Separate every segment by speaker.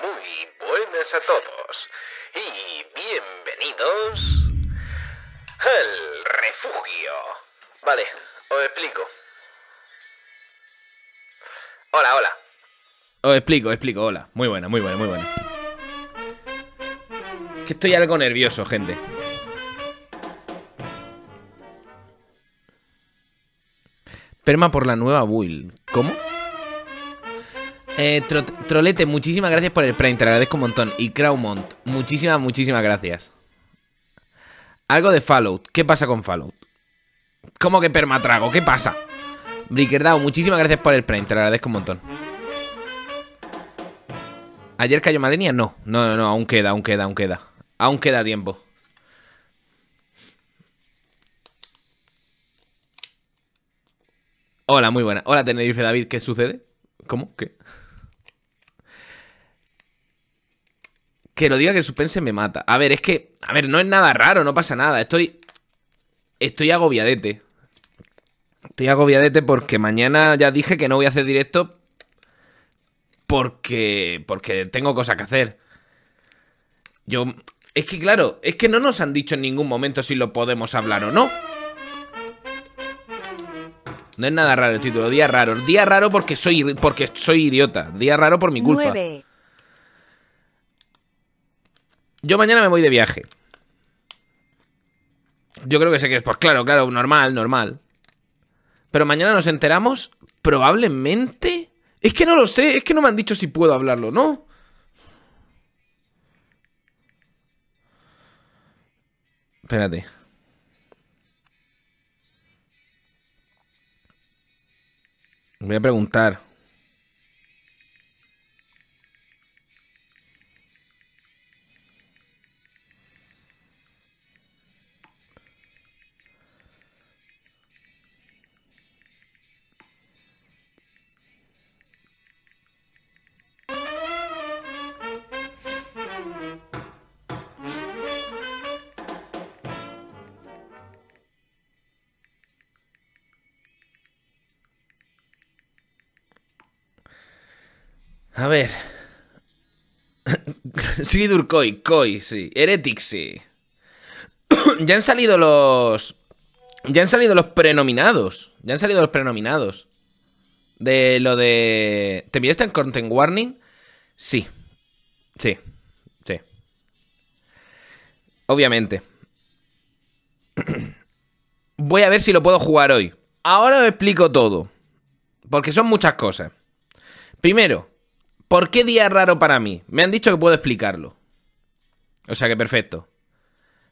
Speaker 1: Muy buenas a todos y bienvenidos al refugio. Vale, os explico. Hola, hola. Os explico, os explico, hola. Muy buena, muy buena, muy buena. Es que estoy algo nervioso, gente. Perma por la nueva build. ¿Cómo? Eh, trolete, muchísimas gracias por el Prime, te lo agradezco un montón. Y Crowmont, muchísimas, muchísimas gracias. Algo de Fallout, ¿qué pasa con Fallout? ¿Cómo que permatrago? ¿Qué pasa? Brickerdao, muchísimas gracias por el Prime, te lo agradezco un montón. ¿Ayer cayó Malenia? No, no, no, no, aún queda, aún queda, aún queda. Aún queda tiempo. Hola, muy buena. Hola, Tenerife David, ¿qué sucede? ¿Cómo? ¿Qué? que lo diga que el suspense me mata. A ver, es que, a ver, no es nada raro, no pasa nada. Estoy, estoy agobiadete. Estoy agobiadete porque mañana ya dije que no voy a hacer directo porque, porque tengo cosas que hacer. Yo, es que claro, es que no nos han dicho en ningún momento si lo podemos hablar o no. No es nada raro el título, día raro. Día raro porque soy, porque soy idiota. Día raro por mi culpa. Yo mañana me voy de viaje. Yo creo que sé que es, pues claro, claro, normal, normal. Pero mañana nos enteramos, probablemente. Es que no lo sé, es que no me han dicho si puedo hablarlo, ¿no? Espérate. Voy a preguntar. A ver. Sidur Koi, Koi, sí. Heretic, sí. ya han salido los. Ya han salido los prenominados. Ya han salido los prenominados. De lo de. ¿Te miraste el content warning? Sí. Sí. Sí. Obviamente. Voy a ver si lo puedo jugar hoy. Ahora os explico todo. Porque son muchas cosas. Primero, ¿Por qué día raro para mí? Me han dicho que puedo explicarlo. O sea que perfecto.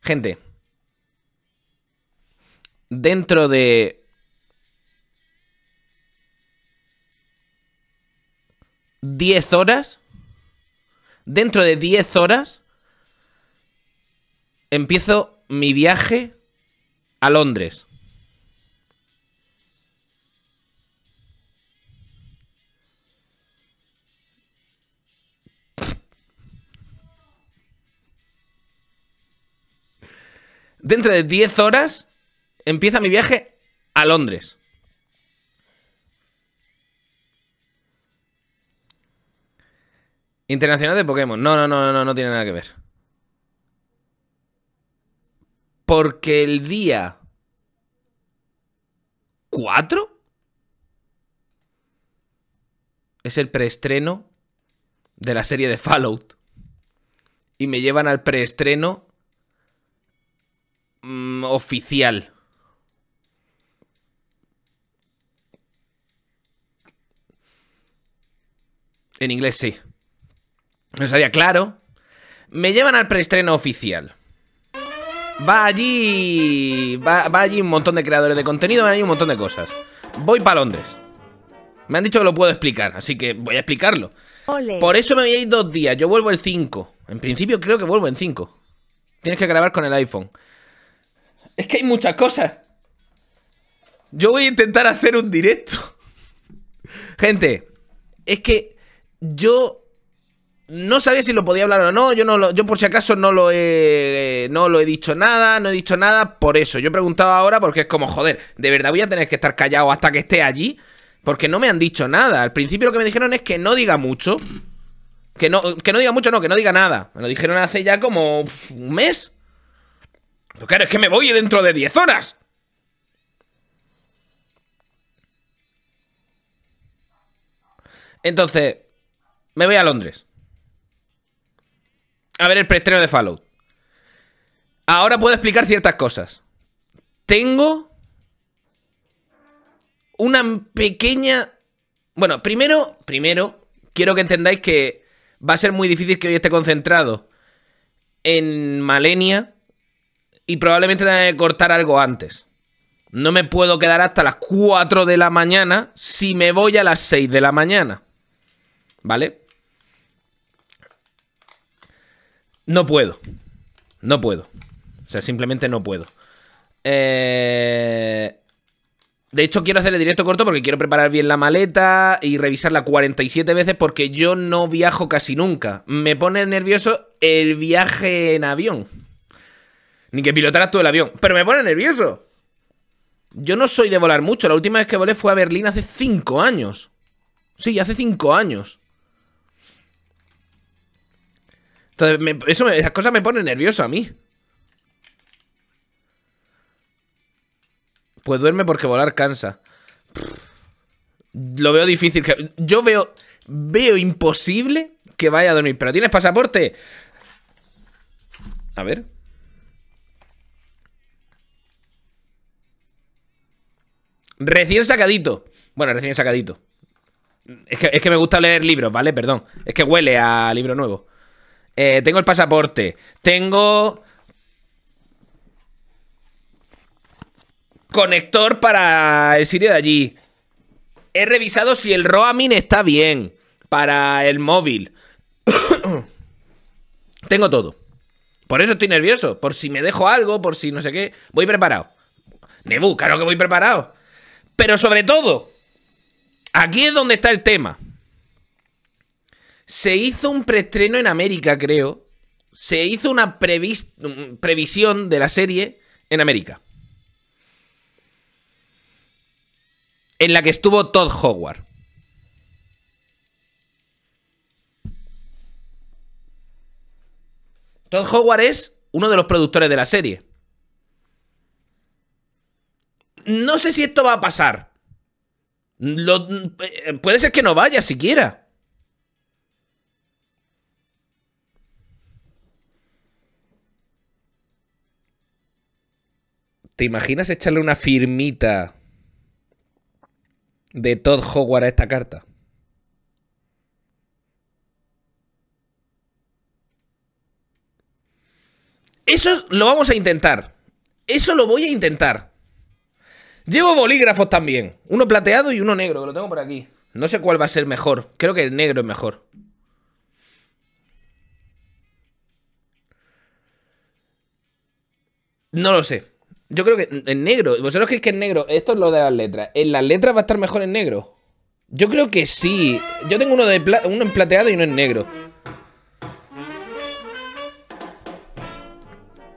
Speaker 1: Gente. Dentro de... ¿10 horas? Dentro de 10 horas... Empiezo mi viaje a Londres. Dentro de 10 horas empieza mi viaje a Londres. Internacional de Pokémon. No, no, no, no, no, tiene nada que ver. Porque el día 4 es el preestreno de la serie de Fallout. Y me llevan al preestreno Mm, oficial. En inglés sí. No sabía, claro. Me llevan al preestreno oficial. Va allí. Va, allí un montón de creadores de contenido, van allí un montón de cosas. Voy para Londres. Me han dicho que lo puedo explicar, así que voy a explicarlo. Por eso me voy a ir dos días. Yo vuelvo el 5. En principio creo que vuelvo en 5. Tienes que grabar con el iPhone. Es que hay muchas cosas. Yo voy a intentar hacer un directo. Gente, es que yo no sabía si lo podía hablar o no. Yo, no yo por si acaso no lo, he, no lo he dicho nada, no he dicho nada por eso. Yo he preguntado ahora porque es como, joder, de verdad voy a tener que estar callado hasta que esté allí. Porque no me han dicho nada. Al principio lo que me dijeron es que no diga mucho. Que no, que no diga mucho, no, que no diga nada. Me lo dijeron hace ya como un mes claro, es que me voy dentro de 10 horas. Entonces, me voy a Londres. A ver el preestreno de Fallout. Ahora puedo explicar ciertas cosas. Tengo una pequeña... Bueno, primero, primero, quiero que entendáis que va a ser muy difícil que hoy esté concentrado en Malenia y probablemente tenga que cortar algo antes. No me puedo quedar hasta las 4 de la mañana si me voy a las 6 de la mañana. ¿Vale? No puedo. No puedo. O sea, simplemente no puedo. Eh, de hecho, quiero hacer el directo corto porque quiero preparar bien la maleta y revisarla 47 veces porque yo no viajo casi nunca. Me pone nervioso el viaje en avión ni que pilotaras todo el avión. Pero me pone nervioso. Yo no soy de volar mucho. La última vez que volé fue a Berlín hace 5 años. Sí, hace 5 años. Entonces, eso esas cosas me ponen nervioso a mí. Pues duerme porque volar cansa. lo veo difícil. yo veo, veo imposible que vaya a dormir. ¿Pero tienes pasaporte? A ver. Recién sacadito. Bueno, recién sacadito. Es que, me gusta leer libros, ¿vale? Perdón. Es que huele a libro nuevo. Eh, tengo el pasaporte. Tengo... Conector para el sitio de allí. He revisado si el roaming está bien. Para el móvil. tengo todo. Por eso estoy nervioso. Por si me dejo algo, por si no sé qué. Voy preparado. Nebu, claro que voy preparado. Pero sobre todo, aquí es donde está el tema. Se hizo un preestreno en América, creo. Se hizo una previsión de la serie en América. En la que estuvo Todd Howard. Todd Howard es uno de los productores de la serie no sé si esto va a pasar. Eh, puede ser que no vaya siquiera. ¿Te imaginas echarle una firmita de Todd Howard a esta carta? Eso lo vamos a intentar. Eso lo voy a intentar. Llevo bolígrafos también. Uno plateado y uno negro, que lo tengo por aquí. No sé cuál va a ser mejor. Creo que el negro es mejor. No lo sé. Yo creo que en negro. ¿Vosotros creéis que es negro? Esto es lo de las letras. ¿En las letras va a estar mejor en negro? Yo creo que sí. Yo tengo uno, de uno en plateado y uno en negro.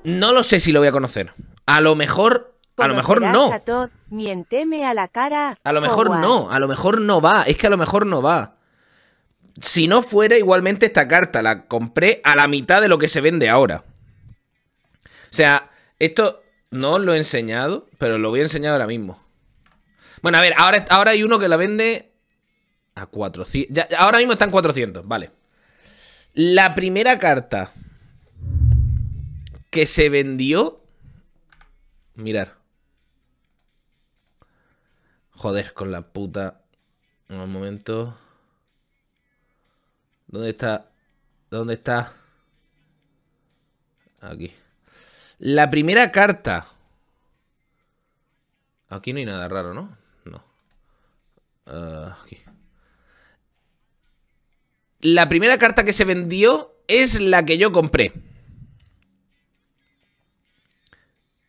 Speaker 1: No lo sé si lo voy a conocer. A lo mejor a lo mejor no. A a la cara. A lo mejor no, a lo mejor no va, es que a lo mejor no va. Si no fuera igualmente esta carta, la compré a la mitad de lo que se vende ahora. O sea, esto no os lo he enseñado, pero lo voy a enseñar ahora mismo. Bueno, a ver, ahora, ahora hay uno que la vende a 400. ahora mismo están en 400, vale. La primera carta que se vendió... Mirar. Joder, con la puta. Un momento. ¿Dónde está? ¿Dónde está? Aquí. La primera carta. Aquí no hay nada raro, ¿no? No. Ah, aquí. La primera carta que se vendió es la que yo compré.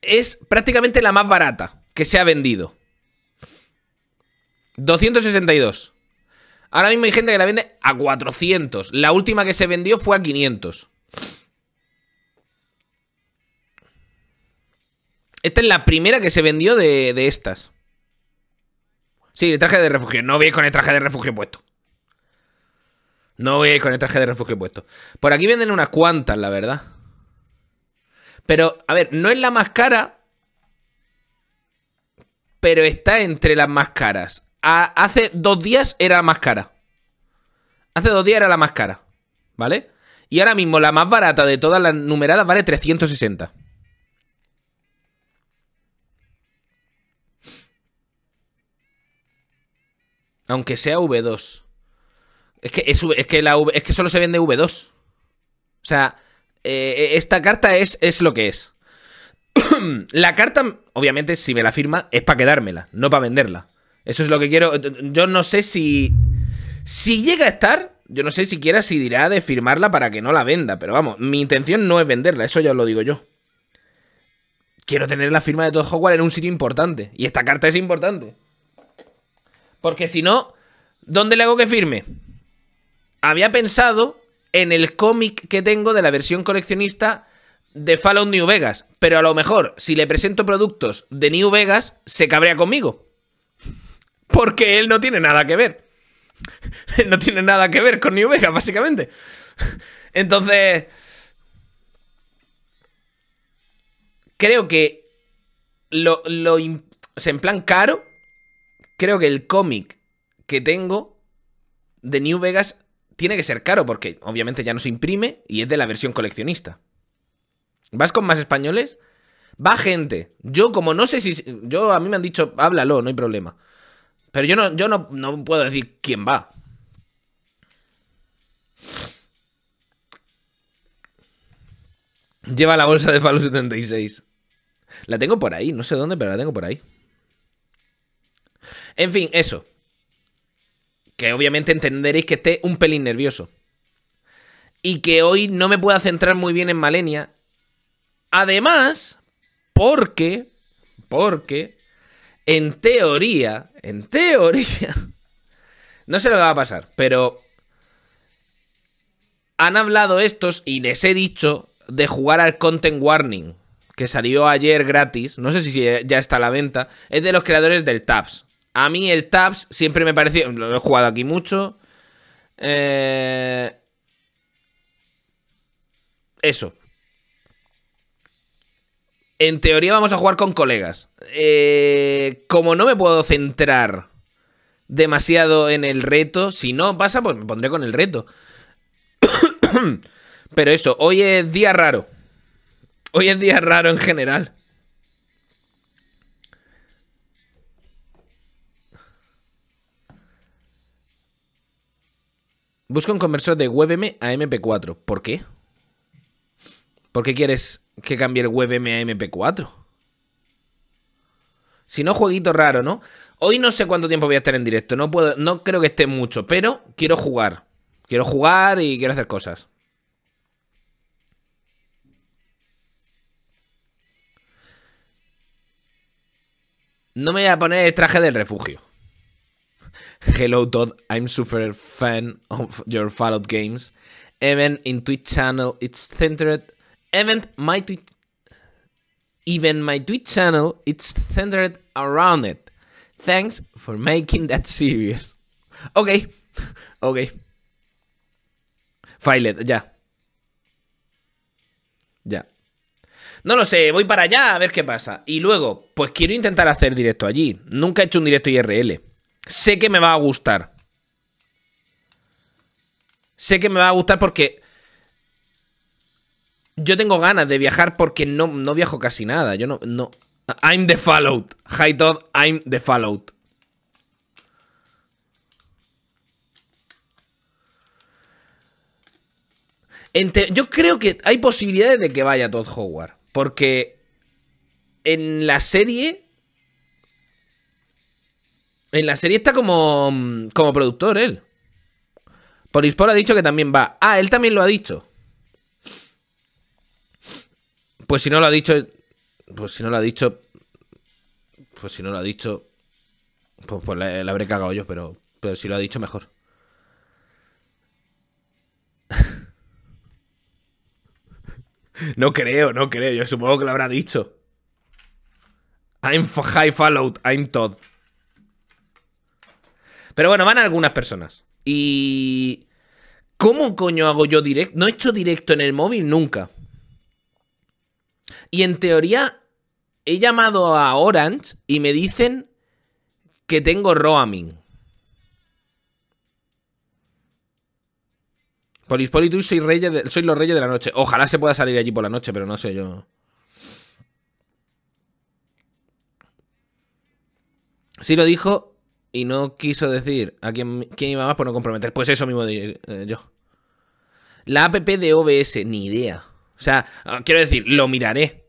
Speaker 1: Es prácticamente la más barata que se ha vendido. 262. Ahora mismo hay gente que la vende a 400. La última que se vendió fue a 500. Esta es la primera que se vendió de, de estas. Sí, el traje de refugio. No voy con el traje de refugio puesto. No voy con el traje de refugio puesto. Por aquí venden unas cuantas, la verdad. Pero, a ver, no es la más cara. Pero está entre las más caras hace dos días era la más cara. Hace dos días era la más cara, ¿vale? Y ahora mismo la más barata de todas las numeradas vale 360. Aunque sea V2. Es que, la, es que solo se vende V2. O sea, eh, esta carta es, es lo que es. la carta, obviamente, si me la firma, es para quedármela, no para venderla. Eso es lo que quiero. Eh, yo no sé si. Si llega a estar, yo no sé siquiera si dirá de firmarla para que no la venda. Pero vamos, mi intención no es venderla, eso ya os lo digo yo. Quiero tener la firma de Todd Howard en un sitio importante. Y esta carta es importante. Porque si no, ¿dónde le hago que firme? Había pensado en el cómic que tengo de la versión coleccionista de Fallout New Vegas. Pero a lo mejor, si le presento productos de New Vegas, se cabrea conmigo. Porque él no tiene nada que ver. no tiene nada que ver con New Vegas básicamente. Entonces... Creo que lo, en plan caro, creo que el cómic que tengo de New Vegas tiene que ser caro porque obviamente ya no se imprime y es de la versión coleccionista. ¿Vas con más españoles? Va gente. Yo como no sé si... Yo a mí me han dicho, háblalo, no hay problema. Pero yo no, yo no, puedo decir quién va. Lleva la bolsa de Falo 76. La tengo por ahí, no sé dónde, pero la tengo por ahí. En fin, eso. Que obviamente entenderéis que esté un pelín nervioso. Y que hoy no me pueda centrar muy bien en Malenia. Además, porque... Porque en teoría, en teoría, no sé lo que va a pasar, pero han hablado estos y les he dicho de jugar al Content Warning, que salió ayer gratis, no sé si ya está a la venta, es de los creadores del Tabs. A mí el Tabs siempre me pareció, lo he jugado aquí mucho. Eh, eso. En teoría vamos a jugar con colegas. Eh, como no me puedo centrar demasiado en el reto, si no pasa, pues me pondré con el reto. Pero eso, hoy es día raro. Hoy es día raro en general. Busco un conversor de WebM a MP4. ¿Por qué? ¿Por qué quieres que cambie el WebM a MP4. Si no, jueguito raro, ¿no? Hoy no sé cuánto tiempo voy a estar en directo. No, puedo, no creo que esté mucho, pero quiero jugar. Quiero jugar y quiero hacer cosas. No me voy a poner el traje del refugio. Hello Todd, I'm super fan of your Fallout games. Even in Twitch channel, it's centered Even my tweet, even my Twitch channel it's centered around it. Thanks for making that serious. Ok, ok. it. ya. Ya. No lo sé, voy para allá a ver qué pasa. Y luego, pues quiero intentar hacer directo allí. Nunca he hecho un directo IRL. Sé que me va a gustar. Sé que me va a gustar porque yo tengo ganas de viajar porque no, viajo casi nada. Yo no, no. I'm the Fallout. Hi Todd, I'm the Fallout. yo creo que hay posibilidades de que vaya Todd Howard. Porque en la serie. En la serie está como. como productor él. Por ha dicho que también va. Ah, él también lo ha dicho. Pues si no lo ha dicho. Pues si no lo ha dicho. Pues si no lo ha dicho. Pues, pues la, habré cagado yo, pero, pero si lo ha dicho, mejor. No creo, no creo. Yo supongo que lo habrá dicho. I'm high followed, I'm Todd. Pero bueno, van algunas personas. Y. ¿Cómo coño hago yo directo? No he hecho directo en el móvil nunca. Y en teoría, he llamado a Orange y me dicen que tengo roaming. Por soy, soy los reyes de la noche. Ojalá se pueda salir allí por la noche, pero no sé yo. Sí lo dijo y no quiso decir a quién, quién iba más por no comprometer. Pues eso mismo eh, yo. La app de OBS, ni idea. O sea, ah, quiero decir, lo miraré.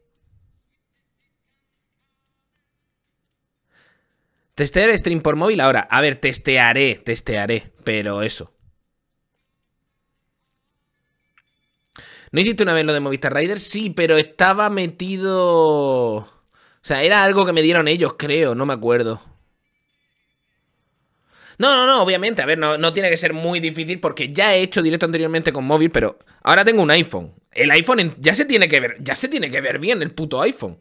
Speaker 1: Testear stream por móvil ahora. A ver, testearé, testearé, pero eso. ¿No hiciste una vez lo de Movistar Rider? Sí, pero estaba metido... O sea, era algo que me dieron ellos, creo, no me acuerdo. No, no, no, obviamente, a ver, no, no tiene que ser muy difícil porque ya he hecho directo anteriormente con móvil, pero ahora tengo un iPhone. El iPhone ya se tiene que ver, ya se tiene que ver bien el puto iPhone.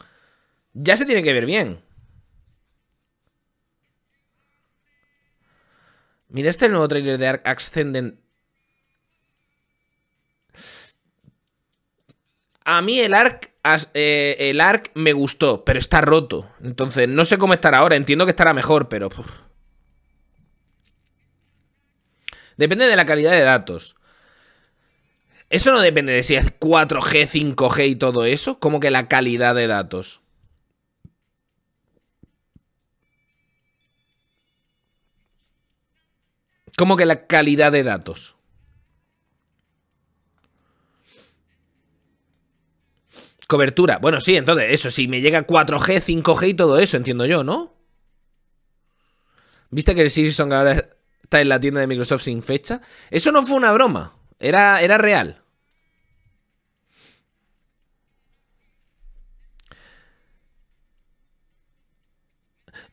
Speaker 1: Ya se tiene que ver bien. Mira, este nuevo trailer de Arc Ascendent. A mí el Arc, eh, el Arc me gustó, pero está roto. Entonces, no sé cómo estará ahora. Entiendo que estará mejor, pero... Depende de la calidad de datos. Eso no depende de si es 4G, 5G y todo eso, como que la calidad de datos. Como que la calidad de datos. Cobertura. Bueno, sí, entonces, eso, sí, me llega 4G, 5G y todo eso, entiendo yo, ¿no? ¿Viste que el Sirson ahora está en la tienda de Microsoft sin fecha? Eso no fue una broma. Era, era real.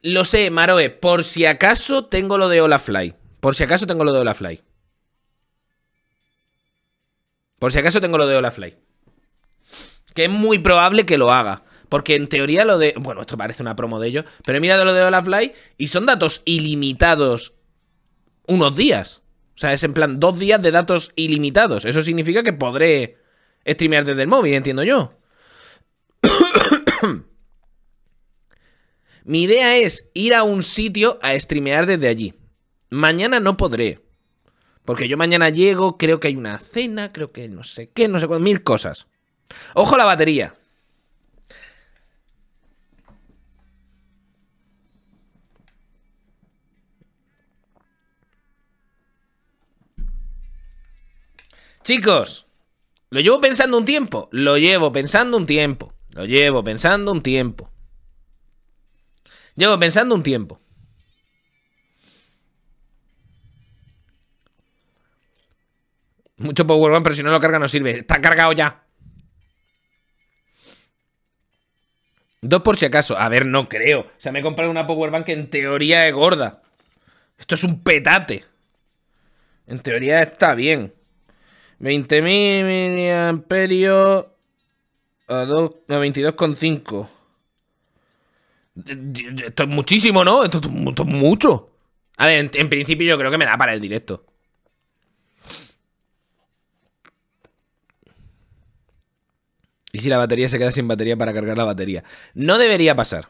Speaker 1: Lo sé, Maroe, por si acaso tengo lo de Olafly. Por si acaso tengo lo de Olafly. Por si acaso tengo lo de Olafly. Que es muy probable que lo haga. Porque en teoría lo de... Bueno, esto parece una promo de ellos. Pero he mirado lo de Olafly y son datos ilimitados. Unos días. O sea, es en plan dos días de datos ilimitados. Eso significa que podré streamear desde el móvil, entiendo yo. Mi idea es ir a un sitio a streamear desde allí. Mañana no podré. Porque yo mañana llego, creo que hay una cena, creo que no sé qué, no sé cuánto, mil cosas. Ojo la batería. Chicos, lo llevo pensando un tiempo, lo llevo pensando un tiempo, lo llevo pensando un tiempo. Llevo pensando un tiempo. Mucho Power pero si no lo carga no sirve. Está cargado ya. Dos por si acaso. A ver, no creo. O sea, me he comprado una Power Bank que en teoría es gorda. Esto es un petate. En teoría está bien. 20.000 miliamperios a, a 22,5. Esto es muchísimo, ¿no? Esto, es mucho. A ver, en, principio yo creo que me da para el directo. ¿Y si la batería se queda sin batería para cargar la batería? No debería pasar.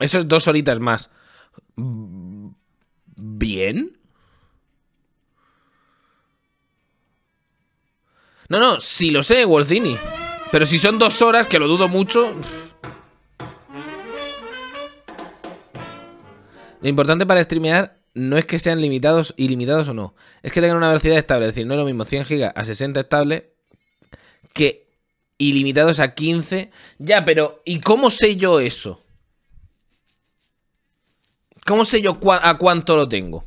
Speaker 1: Eso es dos horitas más. ¿Bien? No, no, sí lo sé, Wolzini. Pero si son dos horas, que lo dudo mucho... Lo importante para streamear no es que sean limitados, ilimitados o no. Es que tengan una velocidad estable. Es decir, no es lo mismo 100 GB a 60 estable que ilimitados a 15. Ya, pero ¿y cómo sé yo eso? ¿Cómo sé yo a cuánto lo tengo?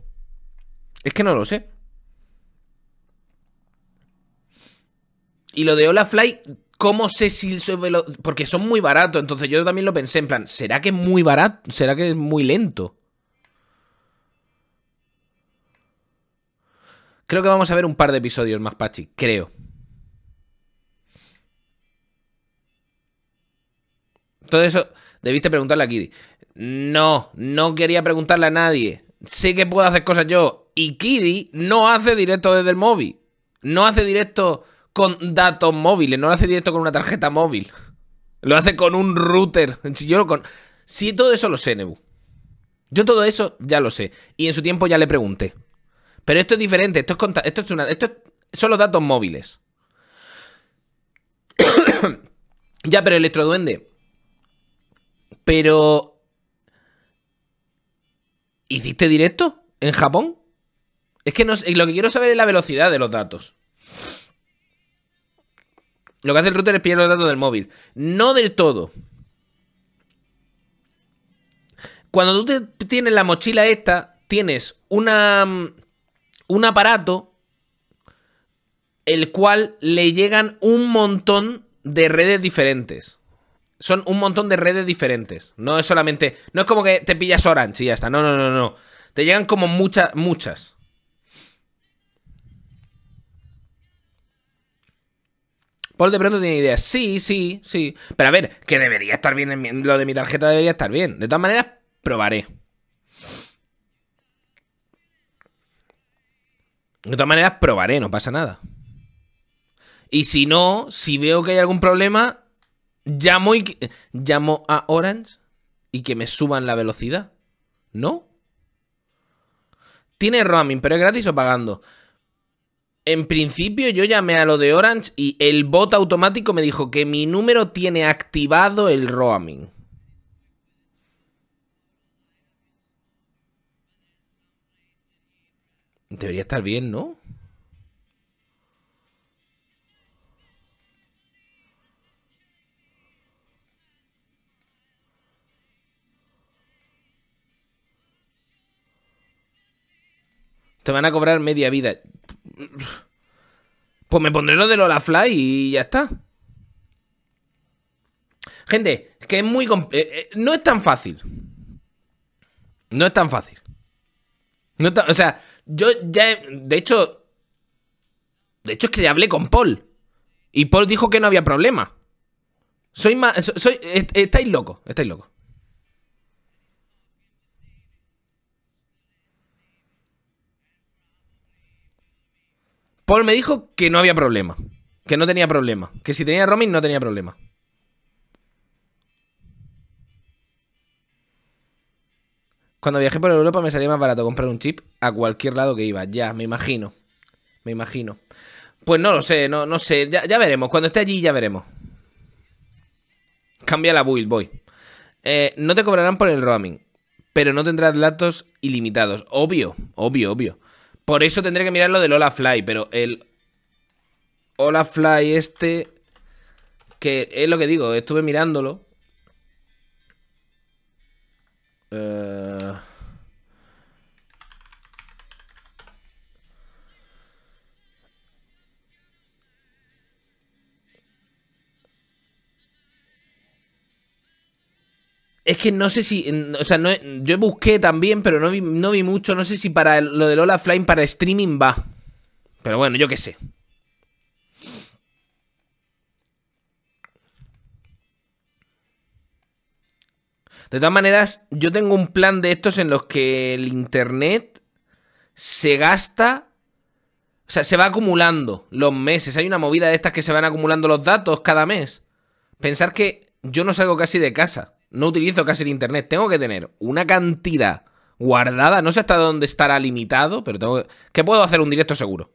Speaker 1: Es que no lo sé. Y lo de Olafly, ¿cómo sé si Porque son muy baratos, entonces yo también lo pensé en plan, ¿será que es muy barato? ¿Será que es muy lento? Creo que vamos a ver un par de episodios más, Pachi, creo. Todo eso debiste preguntarle a Kiddy. No, no quería preguntarle a nadie. Sé que puedo hacer cosas yo. Y Kiddy no hace directo desde el móvil. No hace directo con datos móviles, no lo hace directo con una tarjeta móvil. Lo hace con un router. Si yo con... Si todo eso lo sé, Nebu. Yo todo eso ya lo sé. Y en su tiempo ya le pregunté. Pero esto es diferente. Esto es, esto es Esto son los datos móviles. ya, pero electroduende. Pero... ¿Hiciste directo en Japón? Es que no... lo que quiero saber es la velocidad de los datos. Lo que hace el router es pillar los datos del móvil. No del todo. Cuando tú tienes la mochila esta, tienes una, un aparato el cual le llegan un montón de redes diferentes. Son un montón de redes diferentes. No es solamente. No es como que te pillas Orange y ya está. No, no, no, no. Te llegan como muchas, muchas. Paul de pronto tiene ideas. Sí, sí, sí. Pero a ver, que debería estar bien. En lo de mi tarjeta debería estar bien. De todas maneras, probaré. De todas maneras, probaré, no pasa nada. Y si no, si veo que hay algún problema, llamo, y, llamo a Orange y que me suban la velocidad. ¿No? Tiene roaming, pero es gratis o pagando. En principio yo llamé a lo de Orange y el bot automático me dijo que mi número tiene activado el roaming. Debería estar bien, ¿no? Te van a cobrar media vida. Pues me pondré lo de Lola Fly y ya está. Gente, que es muy... Eh, eh, no es tan fácil. No es tan fácil. o sea, yo ya... He, de hecho... De hecho es que ya hablé con Paul. Y Paul dijo que no había problema. Soy más... estáis locos, estáis locos. Paul me dijo que no había problema. Que no tenía problema. Que si tenía roaming no tenía problema. Cuando viajé por Europa me salía más barato comprar un chip a cualquier lado que iba. Ya, me imagino. Me imagino. Pues no lo sé, no, no sé. Ya, veremos. Cuando esté allí ya veremos. Cambia la build, voy. Eh, no te cobrarán por el roaming, pero no tendrás datos ilimitados. Obvio, obvio, obvio. Por eso tendré que mirar lo del Hola Fly, pero el Hola Fly este, que es lo que digo, estuve mirándolo. Eh... Es que no sé si. O sea, yo busqué también, pero no vi, no vi mucho. No sé si para lo de Lola Flying para streaming va. Pero bueno, yo qué sé. De todas maneras, yo tengo un plan de estos en los que el internet se gasta. O sea, se va acumulando los meses. Hay una movida de estas que se van acumulando los datos cada mes. Pensar que yo no salgo casi de casa no utilizo casi el internet. Tengo que tener una cantidad guardada. No sé hasta dónde estará limitado, pero tengo que... ¿Qué puedo hacer un directo seguro.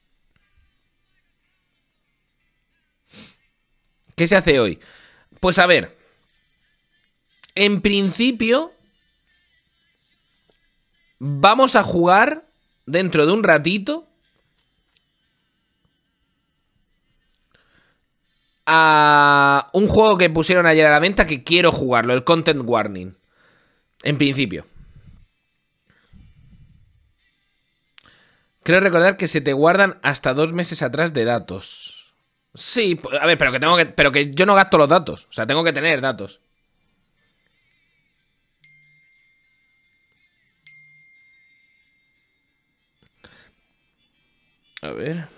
Speaker 1: ¿Qué se hace hoy? Pues a ver. En principio. Vamos a jugar dentro de un ratito a un juego que pusieron ayer a la venta que quiero jugarlo, el Content Warning. En principio. Creo recordar que se te guardan hasta dos meses atrás de datos. Sí, a ver, pero que tengo que. Pero que yo no gasto los datos. O sea, tengo que tener datos. A ver.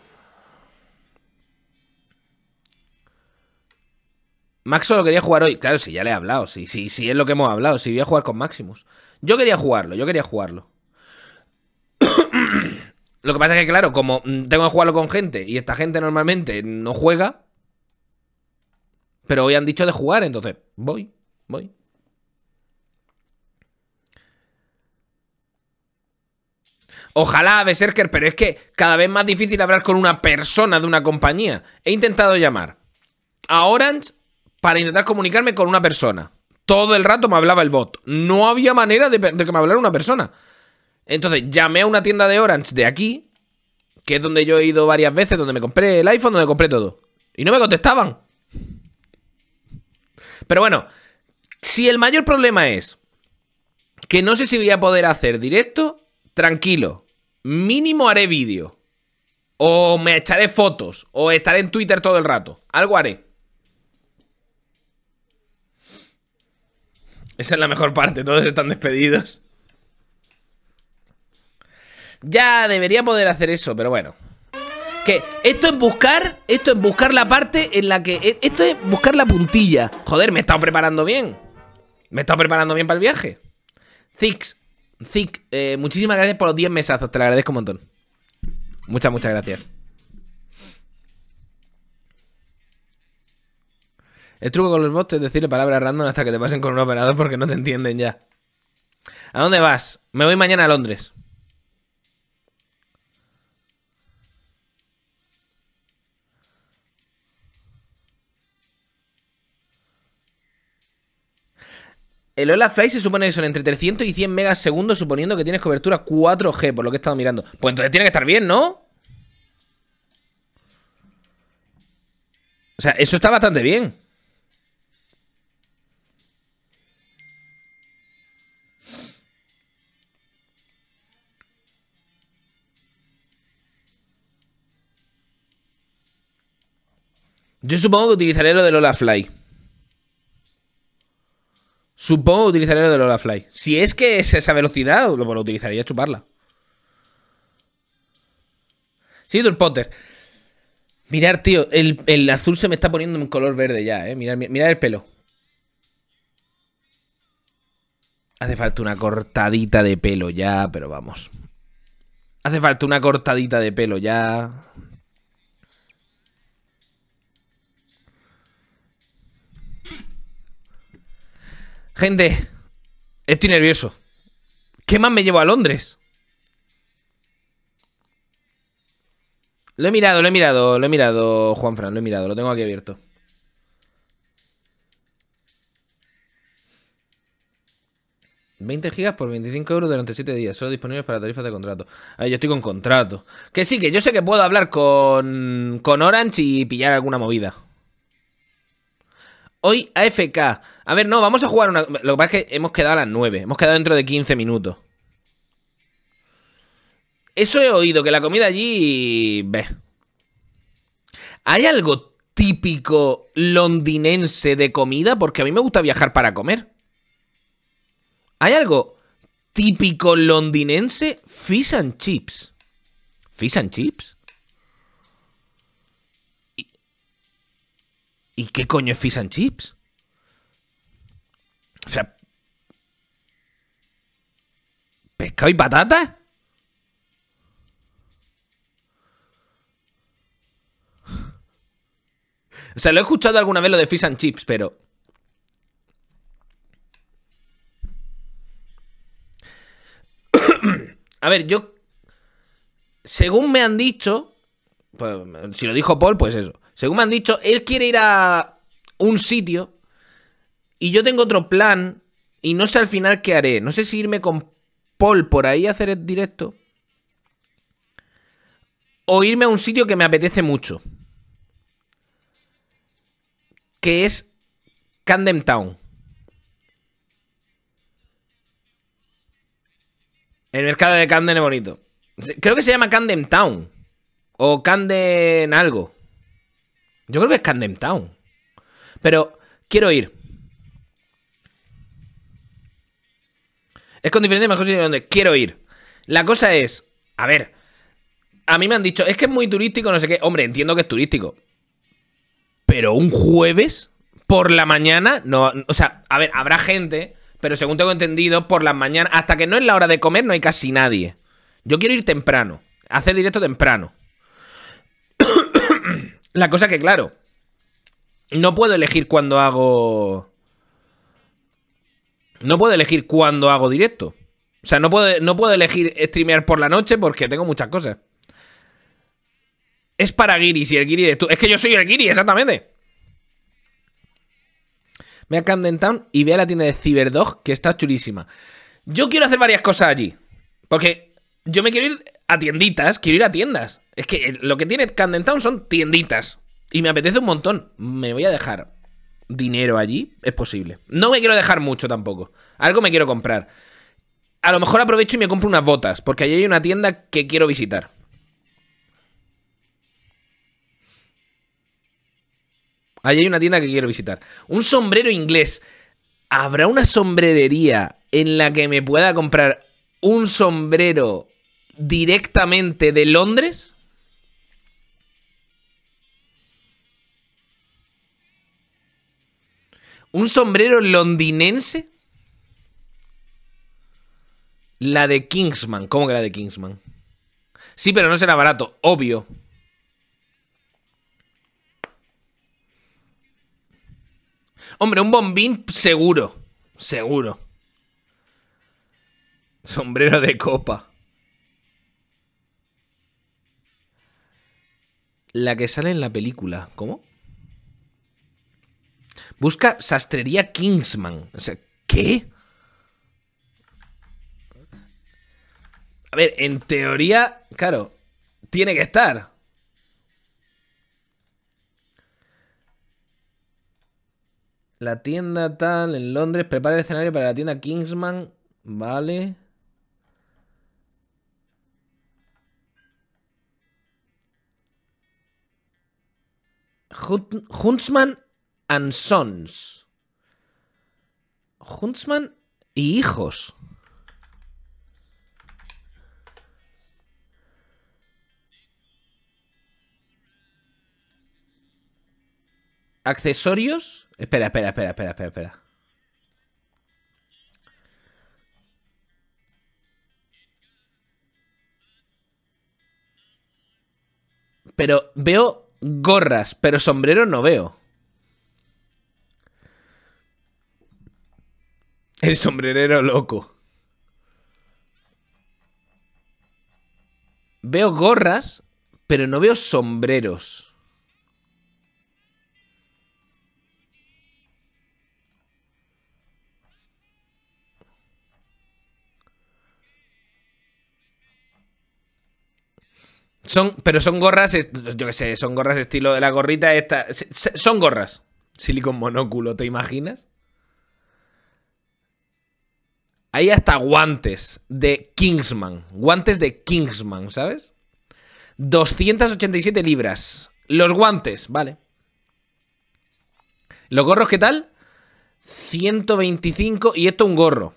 Speaker 1: Max solo quería jugar hoy. Claro, si ya le he hablado. Sí, sí, sí, es lo que hemos hablado. Si voy a jugar con Maximus. Yo quería jugarlo, yo quería jugarlo. lo que pasa es que, claro, como mm, tengo que jugarlo con gente y esta gente normalmente no juega. Pero hoy han dicho de jugar, entonces voy, voy. Ojalá, Berserker, pero es que cada vez más difícil hablar con una persona de una compañía. He intentado llamar a Orange para intentar comunicarme con una persona. Todo el rato me hablaba el bot. No había manera de, que me hablara una persona. Entonces llamé a una tienda de Orange de aquí, que es donde yo he ido varias veces, donde me compré el iPhone, donde compré todo. Y no me contestaban. Pero bueno, si el mayor problema es que no sé si voy a poder hacer directo, tranquilo. Mínimo haré vídeo. O me echaré fotos. O estaré en Twitter todo el rato. Algo haré. Esa es la mejor parte, todos están despedidos. Ya debería poder hacer eso, pero bueno. Que esto es buscar, esto es buscar la parte en la que... E, esto es buscar la puntilla. Joder, me he estado preparando bien. Me he estado preparando bien para el viaje. Zix, Zix, eh, muchísimas gracias por los 10 mesazos, te lo agradezco un montón. Muchas, muchas gracias. El truco con los bots es decirle palabras random hasta que te pasen con un operador porque no te entienden ya. ¿A dónde vas? Me voy mañana a Londres. El Hola Fly se supone que son entre 300 y 100 megas segundos, suponiendo que tienes cobertura 4G, por lo que he estado mirando. Pues entonces tiene que estar bien, ¿no? O sea, eso está bastante bien. Yo supongo que utilizaré lo de Lola Fly. Supongo que utilizaré lo de Lola Fly. Si es que es esa velocidad, lo, utilizaría a chuparla. Sí, el Potter. Mirar, tío, el, azul se me está poniendo en color verde ya, eh. Mirar, el pelo. Hace falta una cortadita de pelo ya, pero vamos. Hace falta una cortadita de pelo ya. Gente, estoy nervioso. ¿Qué más me llevo a Londres? Lo he mirado, lo he mirado, lo he mirado, Juanfran, lo he mirado, lo tengo aquí abierto. ¿20 gigas por 25 euros durante 7 días, solo disponibles para tarifas de contrato. A yo estoy con contrato. Que sí, que yo sé que puedo hablar con, con Orange y pillar alguna movida. Hoy AFK. A ver, no, vamos a jugar una... Lo que pasa es que hemos quedado a las 9. Hemos quedado dentro de 15 minutos. Eso he oído, que la comida allí... Ve. ¿Hay algo típico londinense de comida? Porque a mí me gusta viajar para comer. ¿Hay algo típico londinense? Fish and chips. ¿Fish and chips? ¿Y qué coño es Fish and Chips? O sea... ¿Pescado y patata? O sea, lo he escuchado alguna vez lo de Fish and Chips, pero... A ver, yo... Según me han dicho... Pues, si lo dijo Paul, pues eso. Según me han dicho, él quiere ir a un sitio y yo tengo otro plan y no sé al final qué haré. No sé si irme con Paul por ahí a hacer el directo o irme a un sitio que me apetece mucho. Que es Camden Town. El mercado de Camden es bonito. Creo que se llama Camden Town. O Camden algo. Yo creo que es Camden Town. Pero quiero ir. Es con diferentes mejor sitio donde quiero ir. La cosa es, a ver, a mí me han dicho, es que es muy turístico, no sé qué. Hombre, entiendo que es turístico. Pero un jueves por la mañana, no, o sea, a ver, habrá gente, pero según tengo entendido, por las mañanas, hasta que no es la hora de comer, no hay casi nadie. Yo quiero ir temprano, hacer directo temprano. La cosa que, claro, no puedo elegir cuando hago... No puedo elegir cuando hago directo. O sea, no puedo, no puedo elegir streamear por la noche porque tengo muchas cosas. Es para Giri, si el Giri es tú. Es que yo soy el Giri, exactamente. Ve a Camden Town y ve a la tienda de Cyberdog, que está chulísima. Yo quiero hacer varias cosas allí. Porque yo me quiero ir a tienditas, quiero ir a tiendas. Es que lo que tiene Town son tienditas. Y me apetece un montón. Me voy a dejar dinero allí, es posible. No me quiero dejar mucho tampoco. Algo me quiero comprar. A lo mejor aprovecho y me compro unas botas, porque allí hay una tienda que quiero visitar. Allí hay una tienda que quiero visitar. Un sombrero inglés. ¿Habrá una sombrerería en la que me pueda comprar un sombrero directamente de Londres? ¿Un sombrero londinense? La de Kingsman. ¿Cómo que la de Kingsman? Sí, pero no será barato, obvio. Hombre, un bombín seguro. Seguro. Sombrero de copa. La que sale en la película. ¿Cómo? Busca sastrería Kingsman. O sea, ¿qué? A ver, en teoría, claro, tiene que estar. La tienda tal en Londres prepara el escenario para la tienda Kingsman. Vale. Huntsman and Sons. Huntsman y hijos. Accesorios. Espera, espera, espera, espera, espera, espera. Pero veo gorras, pero sombrero no veo. El sombrerero loco. Veo gorras, pero no veo sombreros. Son, pero son gorras, yo qué sé, son gorras estilo de la gorrita esta. Son gorras. Silicon monóculo, ¿te imaginas? Hay hasta guantes de Kingsman. Guantes de Kingsman, ¿sabes? 287 libras. Los guantes, vale. ¿Los gorros qué tal? 125 y esto un gorro.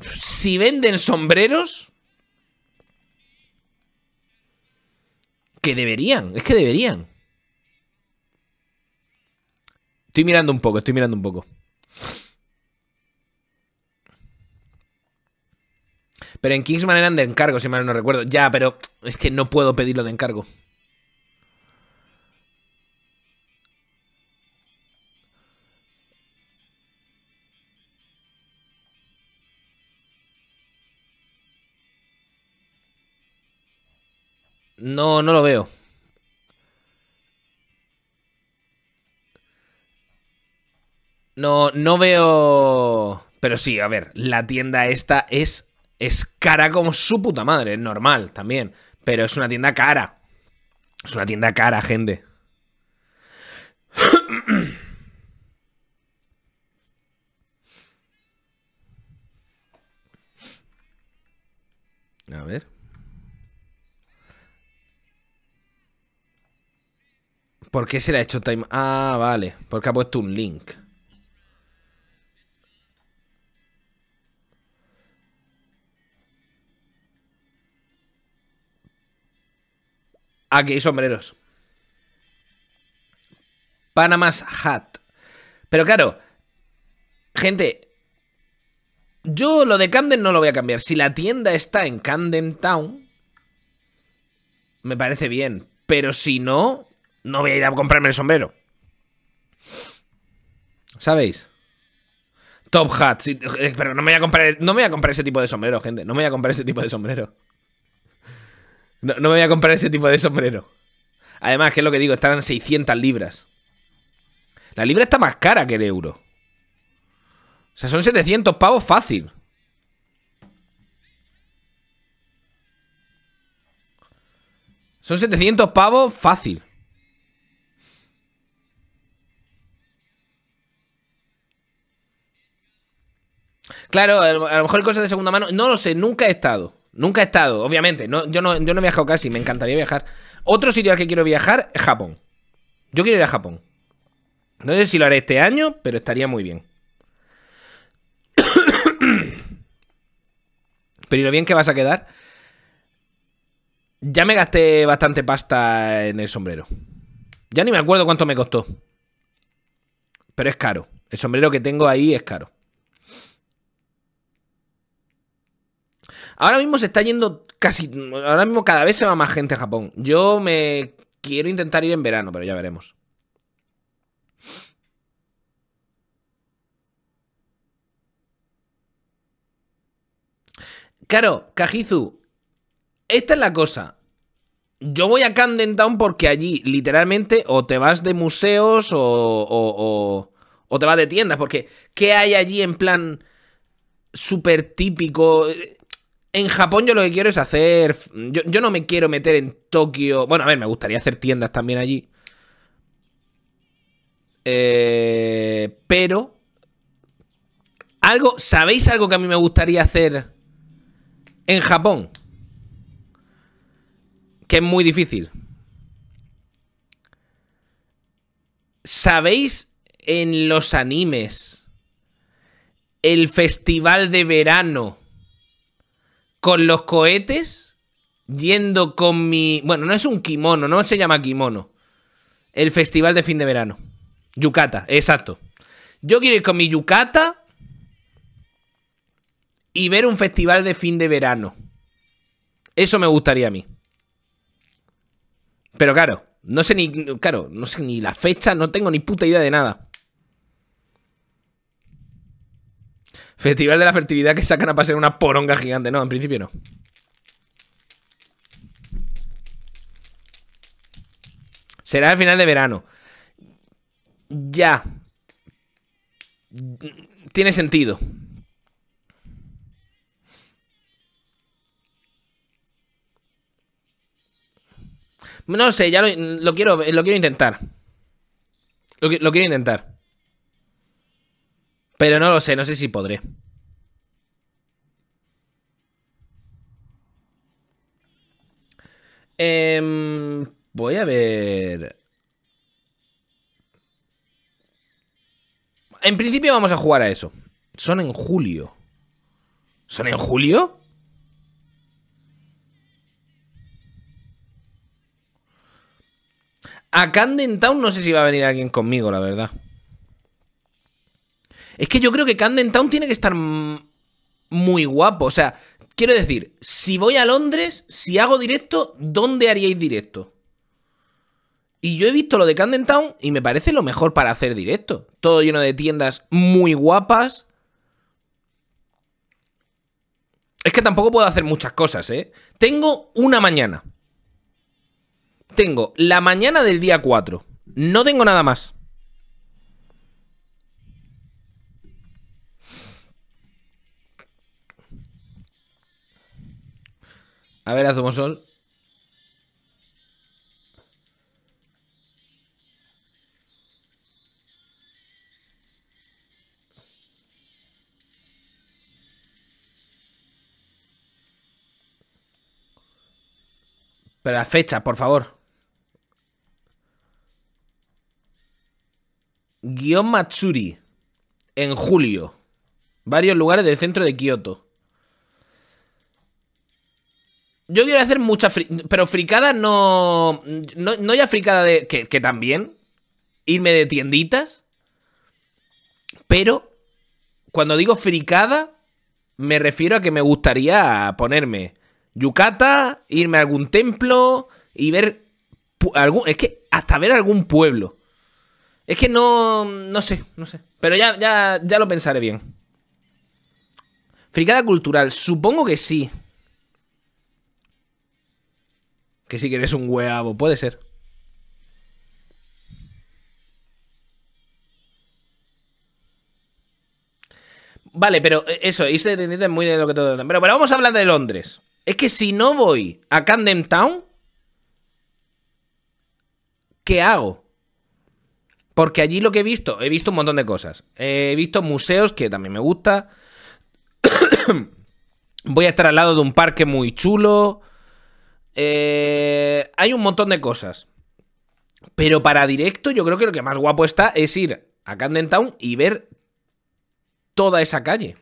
Speaker 1: Si venden sombreros... que deberían, es que deberían. Estoy mirando un poco, estoy mirando un poco. Pero en Kingsman eran de encargo, si mal no recuerdo. Ya, pero es que no puedo pedirlo de encargo. No, no lo veo. No, no veo... Pero sí, a ver, la tienda esta es, es cara como su puta madre, es normal también. Pero es una tienda cara. Es una tienda cara, gente. A ver. ¿Por qué se le ha hecho time? Ah, vale. Porque ha puesto un link. Aquí hay sombreros. Panama's Hat. Pero claro, gente, yo lo de Camden no lo voy a cambiar. Si la tienda está en Camden Town, me parece bien. Pero si no, no voy a ir a comprarme el sombrero. ¿Sabéis? Top Hat. Eh, pero no me, voy a comprar, no me voy a comprar ese tipo de sombrero, gente. No me voy a comprar ese tipo de sombrero. No, me voy a comprar ese tipo de sombrero. Además, que es lo que digo, estarán 600 libras. La libra está más cara que el euro. O sea, son 700 pavos fácil. Son 700 pavos fácil. Claro, a lo mejor cosas de segunda mano. No lo sé, nunca he estado. Nunca he estado, obviamente. yo, no, yo no he viajado casi, me encantaría viajar. Otro sitio al que quiero viajar es Japón. Yo quiero ir a Japón. No sé si lo haré este año, pero estaría muy bien. pero ¿y lo bien que vas a quedar? Ya me gasté bastante pasta en el sombrero. Ya ni me acuerdo cuánto me costó. Pero es caro. El sombrero que tengo ahí es caro. Ahora mismo se está yendo casi. Ahora mismo cada vez se va más gente a Japón. Yo me quiero intentar ir en verano, pero ya veremos. Claro, Kajizu, esta es la cosa. Yo voy a Camden Town porque allí, literalmente, o te vas de museos o, o, o, o te vas de tiendas. Porque, ¿qué hay allí en plan súper típico? En Japón yo lo que quiero es hacer... Yo, no me quiero meter en Tokio... Bueno, a ver, me gustaría hacer tiendas también allí. Eh, pero... Algo, ¿Sabéis algo que a mí me gustaría hacer en Japón? Que es muy difícil. ¿Sabéis en los animes el festival de verano? con los cohetes, yendo con mi... Bueno, no es un kimono, no se llama kimono. El festival de fin de verano. Yucata, exacto. Yo quiero ir con mi yucata y ver un festival de fin de verano. Eso me gustaría a mí. Pero claro, no sé ni, claro, no sé ni la fecha, no tengo ni puta idea de nada. Festival de la fertilidad que sacan a pasar una poronga gigante. No, en principio no. Será el final de verano. Ya. Tiene sentido. No sé, ya lo, quiero, lo quiero intentar. lo quiero intentar. Pero no lo sé, no sé si podré. Em, voy a ver... En principio vamos a jugar a eso. Son en julio. ¿Son en julio? A Candentown no sé si va a venir alguien conmigo, la verdad. Es que yo creo que Camden Town tiene que estar muy guapo. O sea, quiero decir, si voy a Londres, si hago directo, ¿dónde haríais directo? Y yo he visto lo de Camden Town y me parece lo mejor para hacer directo. Todo lleno de tiendas muy guapas. Es que tampoco puedo hacer muchas cosas, ¿eh? Tengo una mañana. Tengo la mañana del día 4. No tengo nada más. A ver, sol. Pero la fecha, por favor. Guión Matsuri. En julio. Varios lugares del centro de Kioto. Yo quiero hacer muchas fri pero fricada no, no, no. ya fricada de. Que, también. Irme de tienditas. Pero. Cuando digo fricada. Me refiero a que me gustaría ponerme Yucata, irme a algún templo y ver. Algún, es que hasta ver algún pueblo. Es que no. No sé, no sé. Pero ya, ya, ya lo pensaré bien. Fricada cultural, supongo que sí. Que si quieres un huevo, puede ser. Vale, pero eh, eso, y se muy de lo que todo. Pero, pero vamos a hablar de Londres. Es que si no voy a Camden Town, ¿qué hago? Porque allí lo que he visto, he visto un montón de cosas. Eh, he visto museos que también me gusta. voy a estar al lado de un parque muy chulo. Eh, hay un montón de cosas. Pero para directo, yo creo que lo que más guapo está es ir a Camden Town y ver toda esa calle.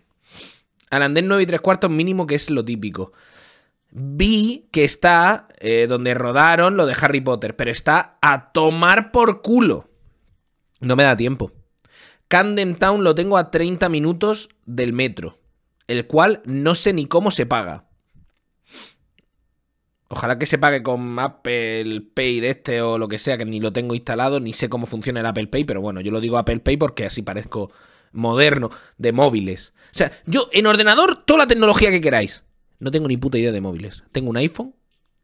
Speaker 1: Al andén 9 y 3 cuartos mínimo, que es lo típico. Vi que está eh, donde rodaron lo de Harry Potter, pero está a tomar por culo. No me da tiempo. Camden Town lo tengo a 30 minutos del metro, el cual no sé ni cómo se paga. Ojalá que se pague con Apple Pay de este o lo que sea, que ni lo tengo instalado, ni sé cómo funciona el Apple Pay, pero bueno, yo lo digo Apple Pay porque así parezco moderno, de móviles. O sea, yo en ordenador, toda la tecnología que queráis. No tengo ni puta idea de móviles. Tengo un iPhone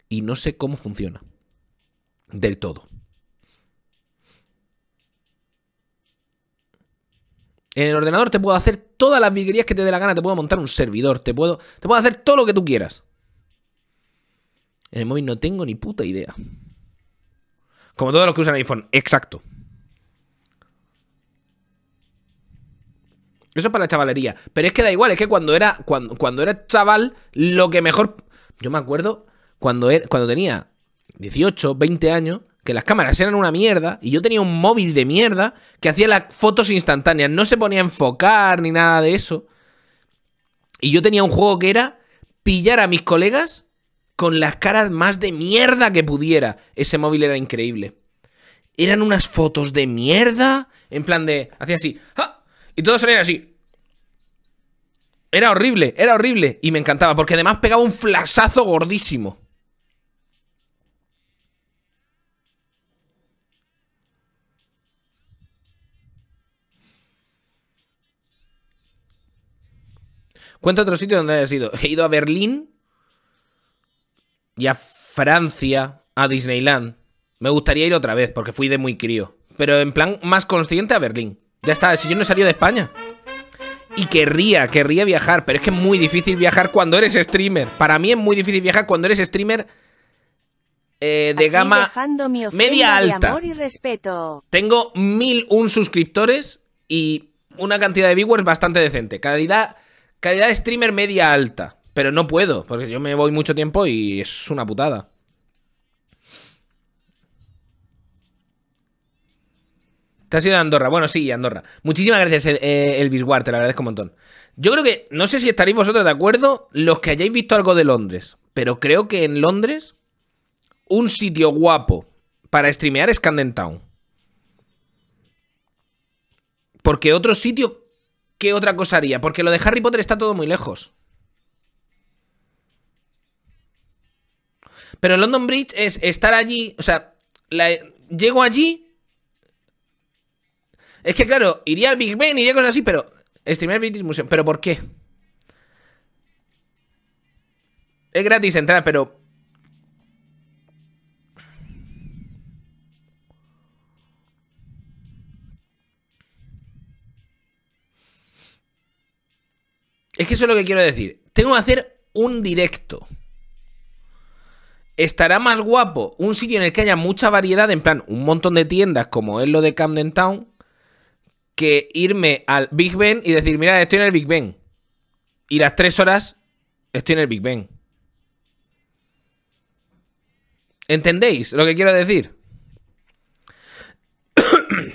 Speaker 1: y no sé cómo funciona. Del todo. En el ordenador te puedo hacer todas las virguerías que te dé la gana, te puedo montar un servidor, te puedo, te puedo hacer todo lo que tú quieras. En el móvil no tengo ni puta idea. Como todos los que usan iPhone, exacto. Eso es para la chavalería. Pero es que da igual, es que cuando era, cuando, era chaval, lo que mejor. Yo me acuerdo cuando, er, cuando tenía 18, 20 años, que las cámaras eran una mierda y yo tenía un móvil de mierda que hacía las fotos instantáneas, no se ponía a enfocar ni nada de eso. Y yo tenía un juego que era pillar a mis colegas con las caras más de mierda que pudiera. Ese móvil era increíble. Eran unas fotos de mierda. En plan de. Hacía así. Y todo salía así. Era horrible, era horrible. Y me encantaba, porque además pegaba un flasazo gordísimo. Cuenta otro sitio donde hayas ido. He ido a Berlín y a Francia, a Disneyland. Me gustaría ir otra vez porque fui de muy crío. Pero en plan más consciente a Berlín. Ya está, si yo no salido de España. Y querría, querría viajar, pero es que es muy difícil viajar cuando eres streamer. Para mí es muy difícil viajar cuando eres streamer eh, de gama media alta. y respeto. Tengo mil un suscriptores y una cantidad de viewers bastante decente. Calidad, calidad streamer media alta. Pero no puedo, porque yo me voy mucho tiempo y es una putada. Te has ido a Andorra. Bueno, sí, Andorra. Muchísimas gracias, eh, Elvis War, te lo agradezco un montón. Yo creo que, no sé si estaréis vosotros de acuerdo, los que hayáis visto algo de Londres, pero creo que en Londres un sitio guapo para streamear es Camden Town. Porque otro sitio, ¿qué otra cosa haría? Porque lo de Harry Potter está todo muy lejos. Pero London Bridge es estar allí, o sea, llego allí. Es que claro, iría al Big Ben, y cosas así, pero. Streamer British Museum, ¿pero por qué? Es gratis entrar, pero. Es que eso es lo que quiero decir. Tengo que hacer un directo. Estará más guapo un sitio en el que haya mucha variedad, en plan, un montón de tiendas, como es lo de Camden Town, que irme al Big Ben y decir, mira, estoy en el Big Ben. Y las tres horas estoy en el Big Ben. ¿Entendéis lo que quiero decir?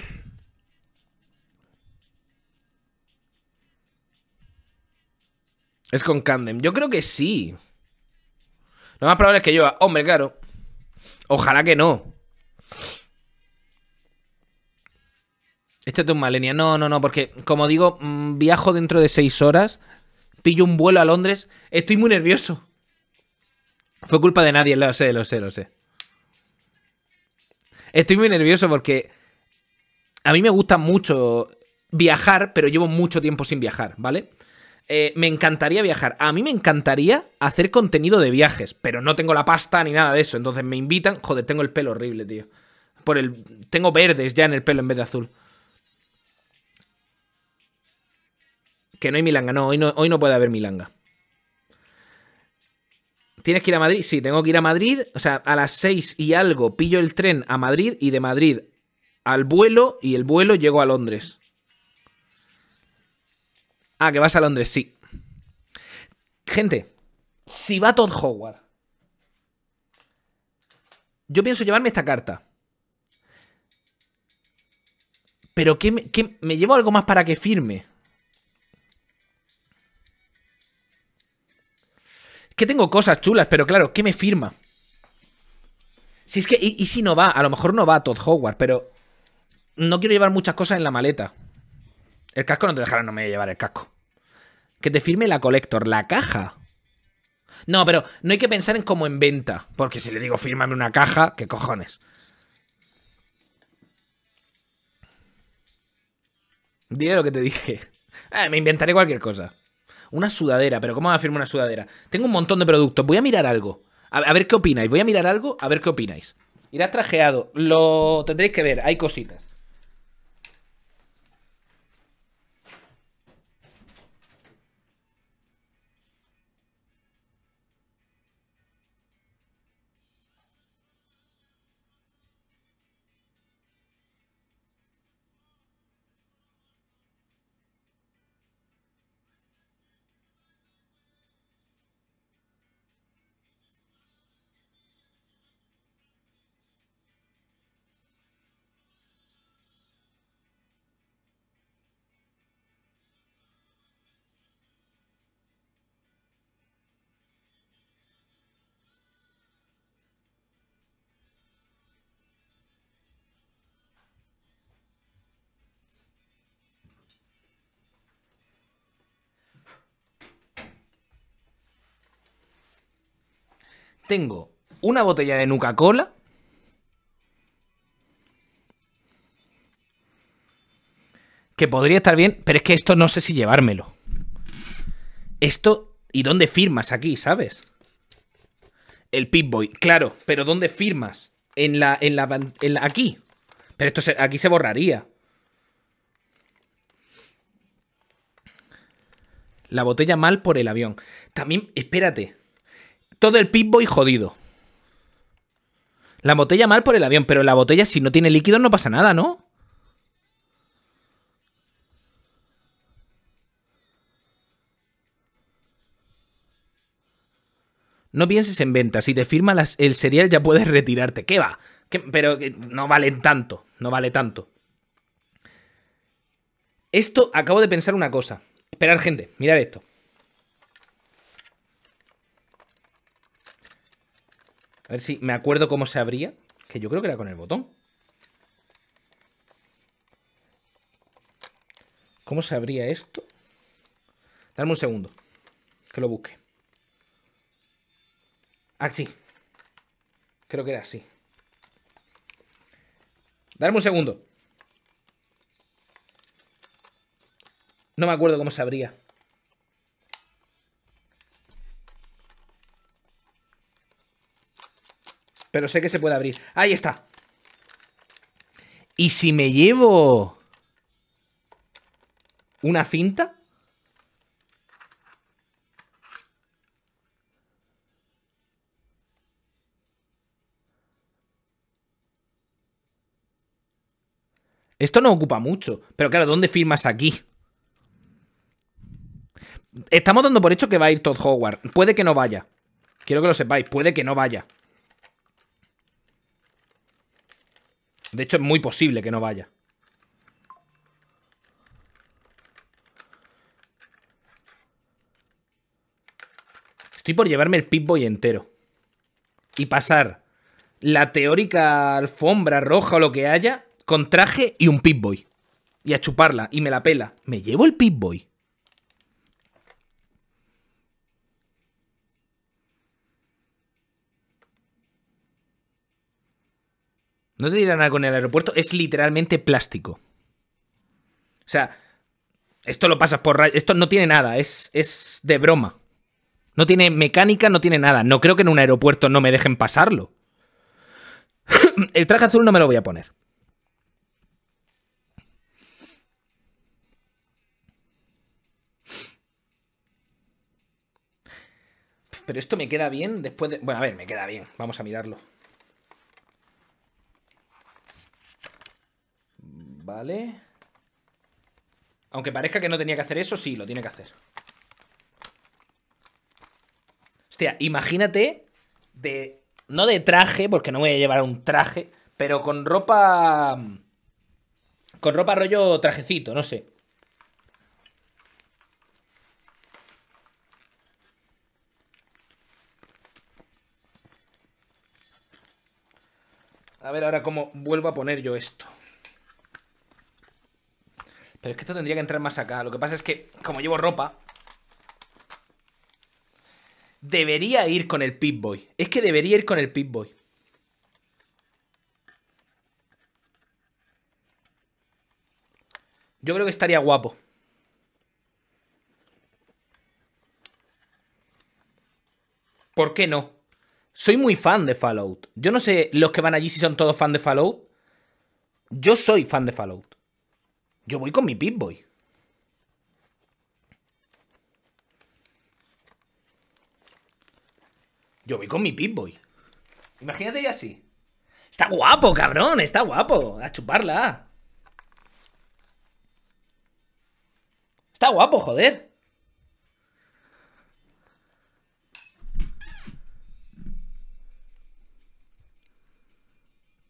Speaker 1: es con Camden. Yo creo que sí. Lo más probable es que llueva. Hombre, claro. Ojalá que no. Este es un Malenia. No, no, no, porque como digo, mm, viajo dentro de seis horas, pillo un vuelo a Londres, estoy muy nervioso. Fue culpa de nadie, lo sé, lo sé, lo sé. Estoy muy nervioso porque a mí me gusta mucho viajar, pero llevo mucho tiempo sin viajar, ¿vale? Eh, me encantaría viajar. A mí me encantaría hacer contenido de viajes, pero no tengo la pasta ni nada de eso. Entonces me invitan. Joder, tengo el pelo horrible, tío. Por el. Tengo verdes ya en el pelo en vez de azul. Que no hay milanga, hoy no, hoy no puede haber milanga. ¿Tienes que ir a Madrid? Sí, tengo que ir a Madrid. O sea, a las 6 y algo pillo el tren a Madrid y de Madrid al vuelo y el vuelo llego a Londres. Ah, que vas a Londres, sí. Gente, si va Todd Howard, yo pienso llevarme esta carta. Pero me, qué, me llevo algo más para que firme. que tengo cosas chulas, pero claro, ¿qué me firma? Si es que, y, si no va, a lo mejor no va Todd Howard, pero no quiero llevar muchas cosas en la maleta. El casco no te dejará no me voy a llevar el casco. Que te firme la collector, la caja. No, pero no hay que pensar en cómo en venta. Porque si le digo fírmame una caja, ¿qué cojones? Dile lo que te dije. Ah, me inventaré cualquier cosa. Una sudadera, pero ¿cómo va a firmar una sudadera? Tengo un montón de productos. Voy a mirar algo. A, ver qué opináis. Voy a mirar algo, a ver qué opináis. Irás trajeado. Lo tendréis que ver. Hay cositas. tengo una botella de Nuca-Cola. Que podría estar bien, pero es que esto no sé si llevármelo. Esto, ¿y dónde firmas aquí, sabes? El Pit boy claro, pero ¿dónde firmas? En la, en la, aquí. Pero esto aquí se borraría. La botella mal por el avión. También, espérate. Todo el pitboy jodido. La botella mal por el avión, pero la botella si no tiene líquido no pasa nada, ¿no? No pienses en venta. Si te firma el serial ya puedes retirarte. ¿Qué va? pero eh, no valen tanto. No vale tanto. Esto acabo de pensar una cosa. Esperar, gente. mirar esto. A ver si me acuerdo cómo se abría. Que yo creo que era con el botón. ¿Cómo se abría esto? Dame un segundo. Que lo busque. Ah, sí. Creo que era así. Dame un segundo. No me acuerdo cómo se abría. Pero sé que se puede abrir. Ahí está. ¿Y si me llevo... ¿Una cinta? Esto no ocupa mucho. Pero claro, ¿dónde firmas aquí? Estamos dando por hecho que va a ir Todd Howard. Puede que no vaya. Quiero que lo sepáis. Puede que no vaya. De hecho, es muy posible que no vaya. Estoy por llevarme el pitboy boy entero. Y pasar la teórica alfombra roja o lo que haya con traje y un pitboy boy Y a chuparla. Y me la pela. Me llevo el Pip-Boy. No te dirán algo en el aeropuerto, es literalmente plástico. O sea, esto lo pasas por Esto no tiene nada, es, es de broma. No tiene mecánica, no tiene nada. No creo que en un aeropuerto no me dejen pasarlo. el traje azul no me lo voy a poner. Pero esto me queda bien después de... Bueno, a ver, me queda bien. Vamos a mirarlo. Vale. Aunque parezca que no tenía que hacer eso, sí, lo tiene que hacer. Hostia, imagínate de... No de traje, porque no voy a llevar un traje, pero con ropa... Con ropa rollo trajecito, no sé. A ver ahora cómo vuelvo a poner yo esto. Pero es que esto tendría que entrar más acá. Lo que pasa es que, como llevo ropa... Debería ir con el Pit Boy. Es que debería ir con el Pit Boy. Yo creo que estaría guapo. ¿Por qué no? Soy muy fan de Fallout. Yo no sé los que van allí si son todos fan de Fallout. Yo soy fan de Fallout. Yo voy con mi Pitboy. Yo voy con mi Pitboy. Imagínate ya así. Está guapo, cabrón, está guapo. A chuparla. Está guapo, joder.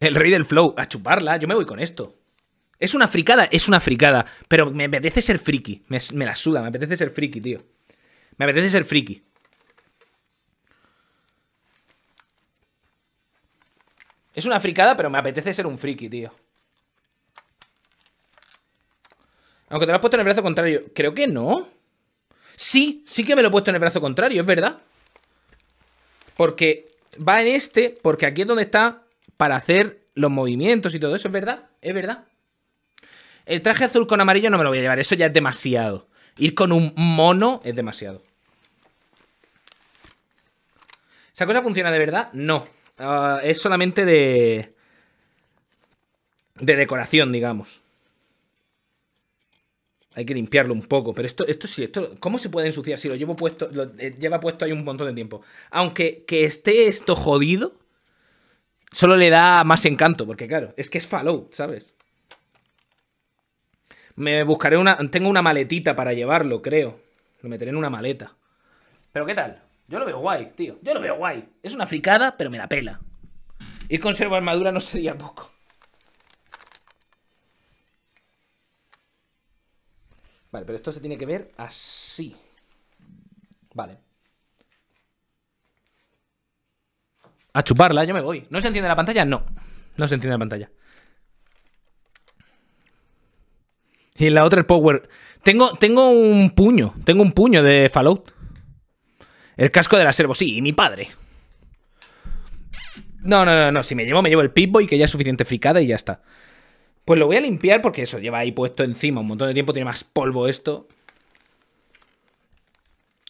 Speaker 1: El rey del flow, a chuparla, yo me voy con esto. Es una fricada, es una fricada. Pero me apetece ser friki. Me, la suda, me apetece ser friki, tío. Me apetece ser friki. Es una fricada, pero me apetece ser un friki, tío. Aunque te lo has puesto en el brazo contrario. Creo que no. Sí, sí que me lo he puesto en el brazo contrario, es verdad. Porque va en este, porque aquí es donde está para hacer los movimientos y todo eso, es verdad, es verdad. El traje azul con amarillo no me lo voy a llevar, eso ya es demasiado. Ir con un mono es demasiado. ¿Esa cosa funciona de verdad? No. Ah, es solamente de... De decoración, digamos. Hay que limpiarlo un poco, pero esto, esto sí, esto, ¿cómo se puede ensuciar si lo llevo puesto, eh, lleva puesto ahí un montón de tiempo? Aunque que esté esto jodido, solo le da más encanto, porque claro, es que es Fallout, ¿sabes? Me buscaré una. Tengo una maletita para llevarlo, creo. Lo meteré en una maleta. Pero ¿qué tal? Yo lo veo guay, tío. Yo lo veo guay. Es una fricada, pero me la pela. Ir con armadura no sería poco. Vale, pero esto se tiene que ver así. Vale. A chuparla, yo me voy. ¿No se entiende la pantalla? No. No se entiende la pantalla. Y la otra el Power. Tengo, tengo un puño, tengo un puño de Fallout. El casco del acervo, sí, y mi padre. No, no, no, no, si me llevo, me llevo el Pip-Boy que ya es suficiente fricada y ya está. Pues lo voy a limpiar porque eso lleva ahí puesto encima un montón de tiempo, tiene más polvo esto.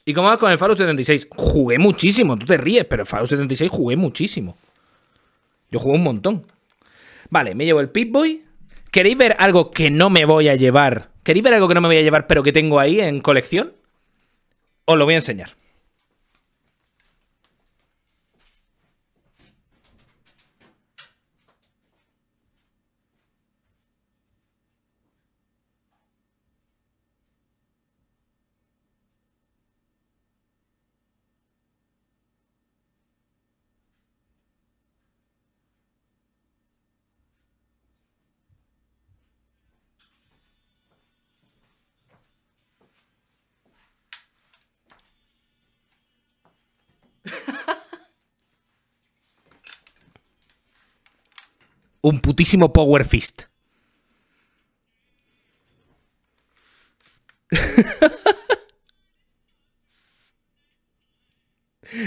Speaker 1: ¿Y cómo vas con el Fallout 76? Jugué muchísimo, tú te ríes, pero el Fallout 76 jugué muchísimo. Yo jugué un montón. Vale, me llevo el Pip-Boy ¿Queréis ver algo que no me voy a llevar? ¿Queréis ver algo que no me voy a llevar pero que tengo ahí en colección? Os lo voy a enseñar. un putísimo Power Fist.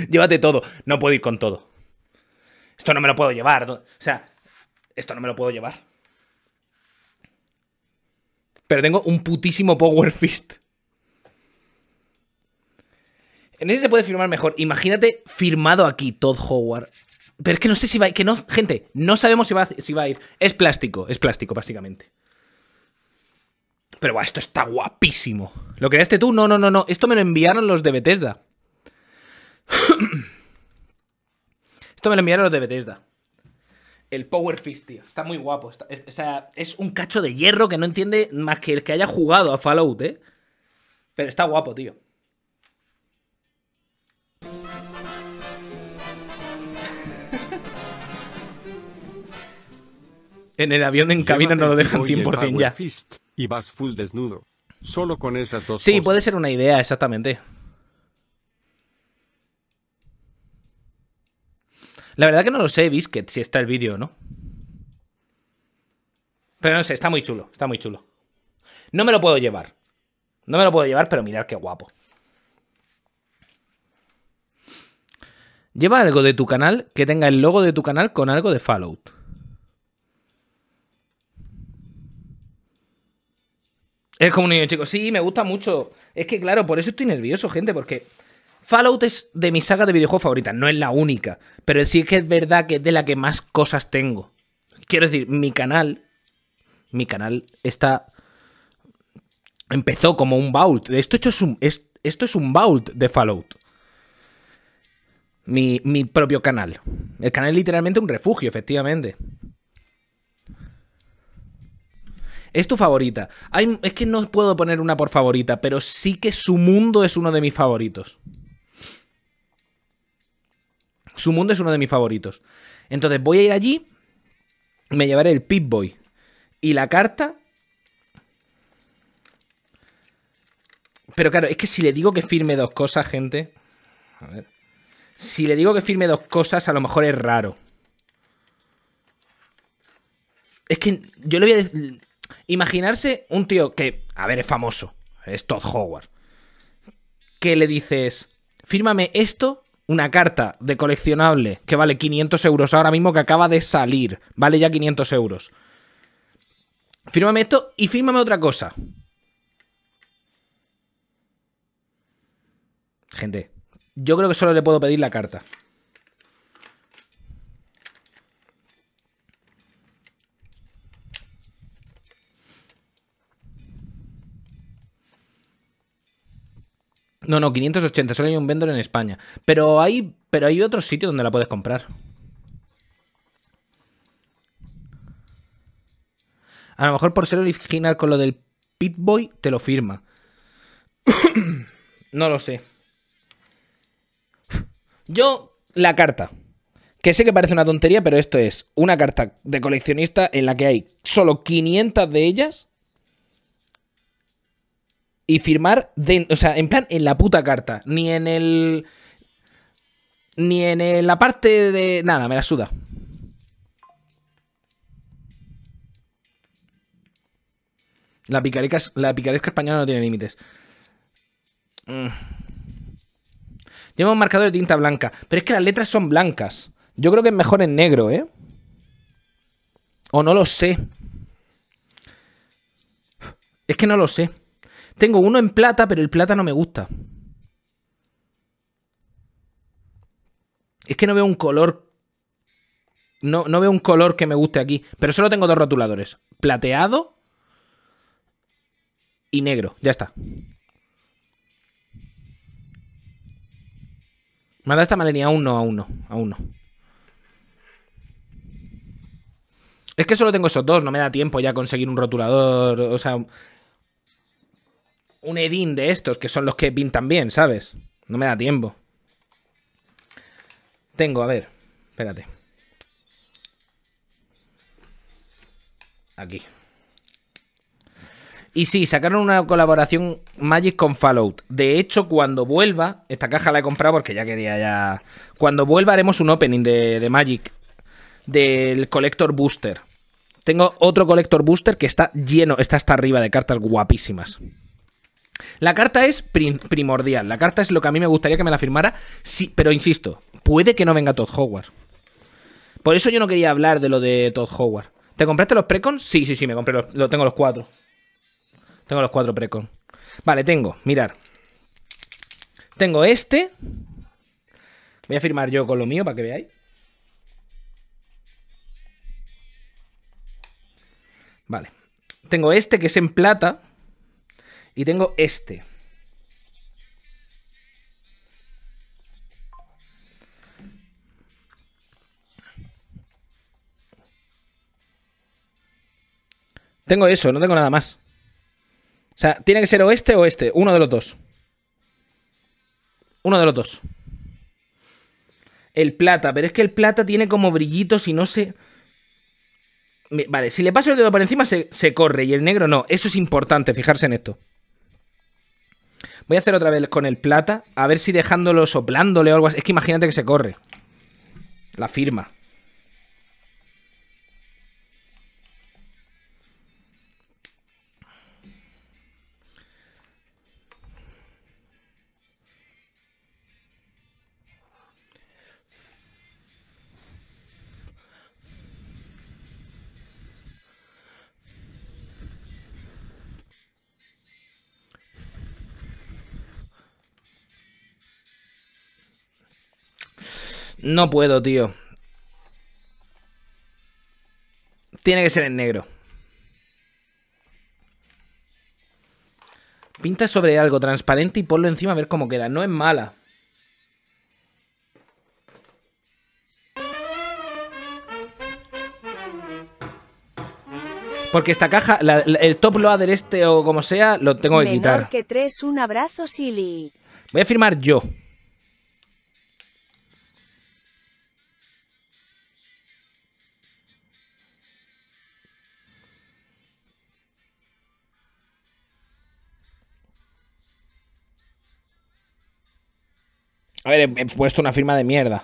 Speaker 1: Llévate todo. No puedo ir con todo. Esto no me lo puedo llevar. O sea, esto no me lo puedo llevar. Pero tengo un putísimo Power Fist. En ese se puede firmar mejor. Imagínate firmado aquí Todd Howard pero es que no sé si va a ir. Que no, gente, no sabemos si va, a, si va a ir. Es plástico, es plástico, básicamente. Pero bueno, esto está guapísimo. ¿Lo creaste tú? No, no, no, no. Esto me lo enviaron los de Bethesda. esto me lo enviaron los de Bethesda. El Power Fist, tío. Está muy guapo. o sea, es un cacho de hierro que no entiende más que el que haya jugado a Fallout, ¿eh? Pero está guapo, tío. En el avión en cabina no lo dejan 100% ya. y vas full desnudo. Solo con esas dos Sí, puede ser una idea, exactamente. La verdad que no lo sé, Biscuit, si está el vídeo o no. Pero no sé, está muy chulo, está muy chulo. No me lo puedo llevar. No me lo puedo llevar, pero mirad qué guapo. Lleva algo de tu canal que tenga el logo de tu canal con algo de Fallout. Es como un niño chicos, Sí, me gusta mucho. Es que, claro, por eso estoy nervioso, gente, porque Fallout es de mi saga de videojuegos favorita. No es la única, pero sí es que es verdad que es de la que más cosas tengo. Quiero decir, mi canal. Mi canal está. Empezó como un vault. Esto es un, esto es un vault de Fallout. Mi, mi propio canal. El canal es literalmente un refugio, efectivamente. Es tu favorita. es que no puedo poner una por favorita, pero sí que su mundo es uno de mis favoritos. Su mundo es uno de mis favoritos. Entonces voy a ir allí, me llevaré el pit Boy y la carta. Pero claro, es que si le digo que firme dos cosas, gente. A ver. Si le digo que firme dos cosas, a lo mejor es raro. Es que yo le voy a decir imaginarse un tío que, a ver, es famoso, es Todd Howard, que le dices, fírmame esto, una carta de coleccionable que vale 500 euros ahora mismo que acaba de salir, vale ya 500 euros. Fírmame esto y fírmame otra cosa. Gente, yo creo que solo le puedo pedir la carta. No, no, 580, solo hay un vendor en España. Pero hay, pero hay otros sitios donde la puedes comprar. A lo mejor por ser original con lo del Pitboy te lo firma. no lo sé. Yo, la carta. Que sé que parece una tontería, pero esto es una carta de coleccionista en la que hay solo 500 de ellas y firmar, de, o sea, en plan, en la puta carta, ni en el... Ni en la parte de... Nada, me la suda. La picaresca, la española no tiene límites. Tenemos mm. un marcador de tinta blanca. Pero es que las letras son blancas. Yo creo que es mejor en negro, ¿eh? O no lo sé. Es que no lo sé. Tengo uno en plata, pero el plata no me gusta. Es que no veo un color. No, no veo un color que me guste aquí. Pero solo tengo dos rotuladores. Plateado y negro. Ya está. Me dado esta malenía a uno a uno a Es que solo tengo esos dos, no me da tiempo ya conseguir un rotulador, o sea, un Edin de estos, que son los que pintan bien, ¿sabes? No me da tiempo. Tengo, a ver, espérate. Aquí. Y sí, sacaron una colaboración Magic con Fallout. De hecho, cuando vuelva, esta caja la he comprado porque ya quería ya... Cuando vuelva haremos un opening de, de Magic, del Collector Booster. Tengo otro Collector Booster que está lleno, está hasta arriba de cartas guapísimas. La carta es primordial. La carta es lo que a mí me gustaría que me la firmara. Sí, pero insisto, puede que no venga Todd Howard. Por eso yo no quería hablar de lo de Todd Howard. ¿Te compraste los precon? Sí, sí, sí, me compré los. Lo, tengo los cuatro. Tengo los cuatro precons. Vale, tengo, mirar. Tengo este. Voy a firmar yo con lo mío para que veáis. Vale. Tengo este que es en plata. Y tengo este. Tengo eso, no tengo nada más. O sea, tiene que ser o este o este. Uno de los dos. Uno de los dos. El plata, pero es que el plata tiene como brillitos y no se... Vale, si le paso el dedo por encima se, se corre y el negro no. Eso es importante, fijarse en esto. Voy a hacer otra vez con el plata, a ver si dejándolo soplándole o algo así. Es que imagínate que se corre. La firma. No puedo, tío. Tiene que ser en negro. Pinta sobre algo transparente y ponlo encima a ver cómo queda. No es mala. Porque esta caja, el top loader este o como sea, lo tengo que quitar. que tres, un abrazo, Silly. Voy a firmar yo. A ver, he, puesto una firma de mierda.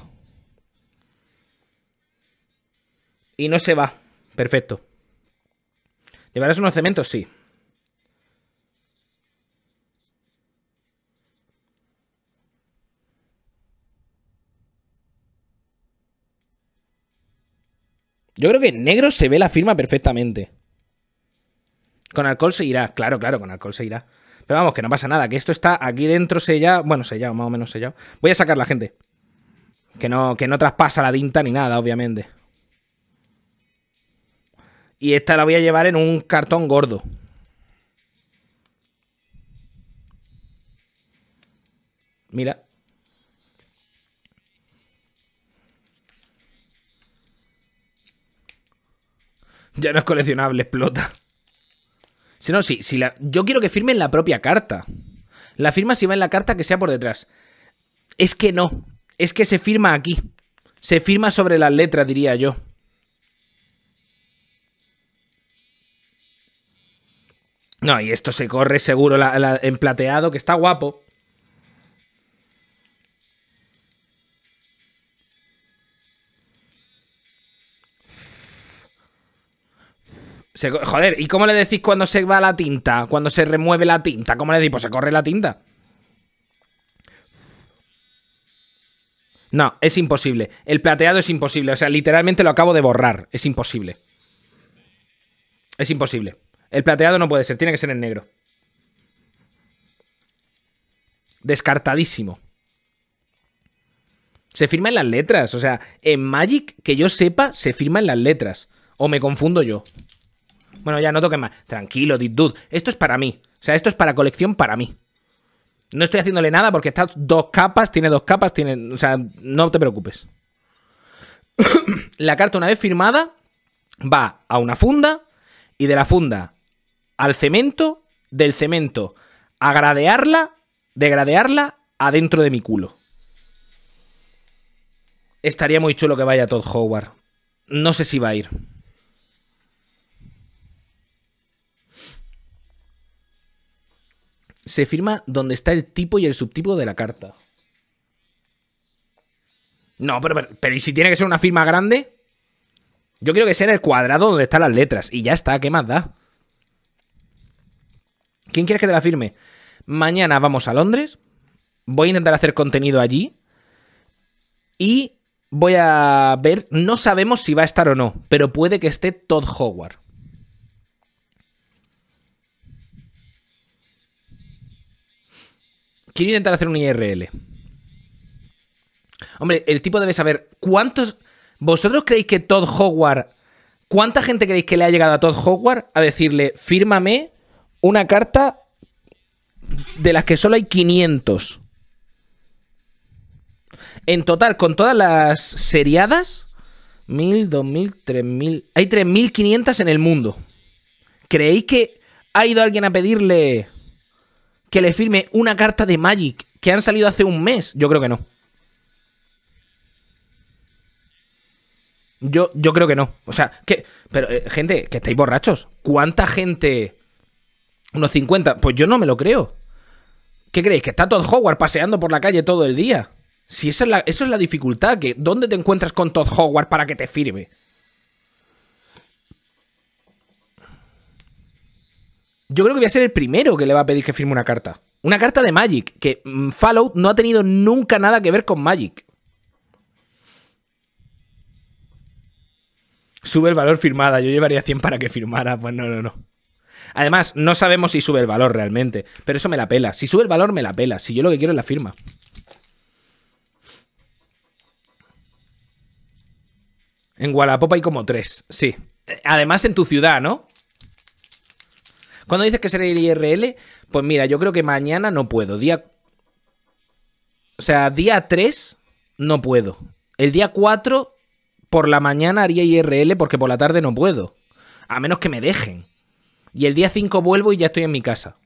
Speaker 1: Y no se va. Perfecto. ¿Llevarás unos cementos? Sí. Yo creo que en negro se ve la firma perfectamente. Con alcohol se irá, claro, claro, con alcohol se irá. Pero vamos, que no pasa nada, que esto está aquí dentro sellado, bueno, sellado, más o menos sellado. Voy a sacar la gente. Que no, que no traspasa la tinta ni nada, obviamente. Y esta la voy a llevar en un cartón gordo. Mira. Ya no es coleccionable, explota. Si no, sí, si la, yo quiero que firmen la propia carta. La firma si va en la carta que sea por detrás. Es que no, es que se firma aquí. Se firma sobre la letra, diría yo. No, y esto se corre seguro la, en plateado, que está guapo. joder, ¿y cómo le decís cuando se va la tinta? Cuando se remueve la tinta. ¿Cómo le decís? Pues se corre la tinta. No, es imposible. El plateado es imposible. O sea, literalmente lo acabo de borrar. Es imposible. Es imposible. El plateado no puede ser. Tiene que ser en negro. Descartadísimo. Se firma en las letras. O sea, en Magic, que yo sepa, se firma en las letras. O me confundo yo. Bueno, ya no toquen más. Tranquilo, dude. Esto es para mí. O sea, esto es para colección para mí. No estoy haciéndole nada porque está dos capas, tiene dos capas, tiene. O sea, no te preocupes. la carta, una vez firmada, va a una funda y de la funda al cemento, del cemento a gradearla, de gradearla adentro de mi culo. Estaría muy chulo que vaya Todd Howard. No sé si va a ir. se firma donde está el tipo y el subtipo de la carta. No, pero, ¿y si tiene que ser una firma grande? Yo quiero que sea en el cuadrado donde están las letras. Y ya está, ¿qué más da? ¿Quién quieres que te la firme? Mañana vamos a Londres. Voy a intentar hacer contenido allí. Y voy a ver. No sabemos si va a estar o no, pero puede que esté Todd Howard. quiero intentar hacer un IRL. Hombre, el tipo debe saber cuántos... ¿Vosotros creéis que Todd Howard... ¿Cuánta gente creéis que le ha llegado a Todd Howard a decirle, fírmame una carta de las que solo hay 500? En total, con todas las seriadas, 1000, 2000, 3000... Hay 3500 en el mundo. ¿Creéis que ha ido alguien a pedirle que le firme una carta de Magic que han salido hace un mes? Yo creo que no. Yo, yo creo que no. O sea, que. Pero, eh, gente, que estáis borrachos. ¿Cuánta gente? Unos 50. Pues yo no me lo creo. ¿Qué creéis? ¿Que está Todd Howard paseando por la calle todo el día? Si esa es la, es la dificultad, que ¿dónde te encuentras con Todd Howard para que te firme? Yo creo que voy a ser el primero que le va a pedir que firme una carta. Una carta de Magic, que mm, Fallout no ha tenido nunca nada que ver con Magic. Sube el valor firmada, yo llevaría 100 para que firmara, pues no, no, no. Además, no sabemos si sube el valor realmente, pero eso me la pela. Si sube el valor, me la pela. Si yo lo que quiero es la firma. En Guadalajara hay como tres, sí. Además en tu ciudad, ¿no? Cuando dices que será el IRL, pues mira, yo creo que mañana no puedo. Día. O sea, día 3 no puedo. El día 4 por la mañana haría IRL porque por la tarde no puedo. A menos que me dejen. Y el día 5 vuelvo y ya estoy en mi casa.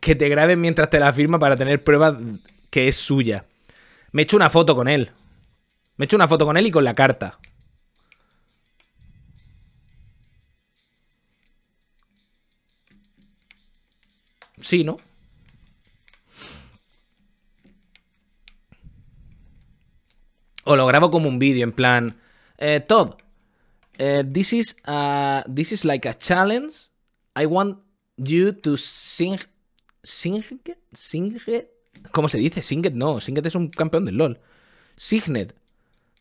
Speaker 1: Que te graben mientras te la firma para tener pruebas que es suya. Me he hecho una foto con él. Me he hecho una foto con él y con la carta. Sí, ¿no? O lo grabo como un vídeo, en plan. Eh, Todd, eh, this, is this is like a challenge. I want you to sing. Sing. Sing. ¿Cómo se dice? Singet no. Singet es un campeón del LOL. Signet.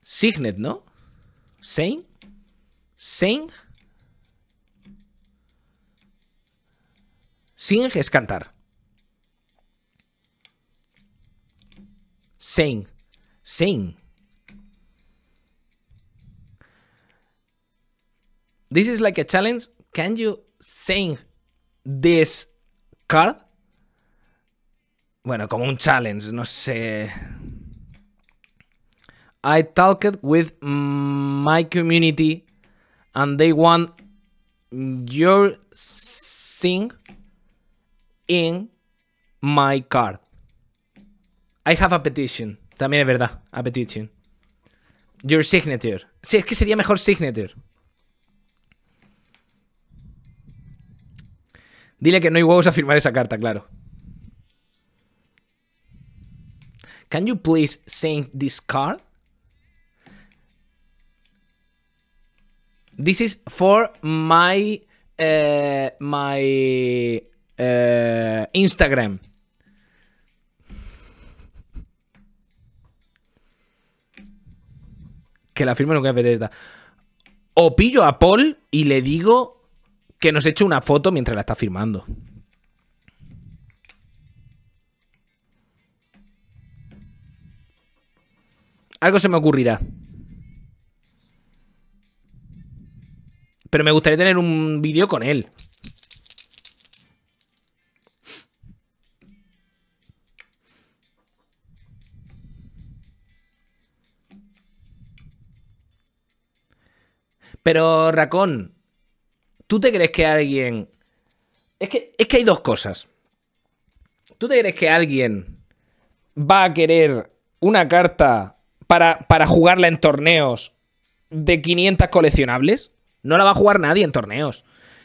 Speaker 1: Signet, ¿no? Sing. Sing. Sing es cantar. Sing. Sing. This is like a challenge. Can you sing this card? Bueno, como un challenge, no sé. I talked with my community and they want your sing in my card. I have a petition. También es verdad, a petition. Your signature. Sí, es que sería mejor signature. Dile que no hay huevos a firmar esa carta, claro. Can you please send this card? This is for my eh, my eh, Instagram. Que la firma no que esta O pillo a Paul y le digo que nos eche una foto mientras la está firmando. Algo se me ocurrirá. Pero me gustaría tener un vídeo con él. Pero, Racón, ¿tú te crees que alguien... Es que, es que hay dos cosas. ¿Tú te crees que alguien va a querer una carta para, para jugarla en torneos de 500 coleccionables? No la va a jugar nadie en torneos.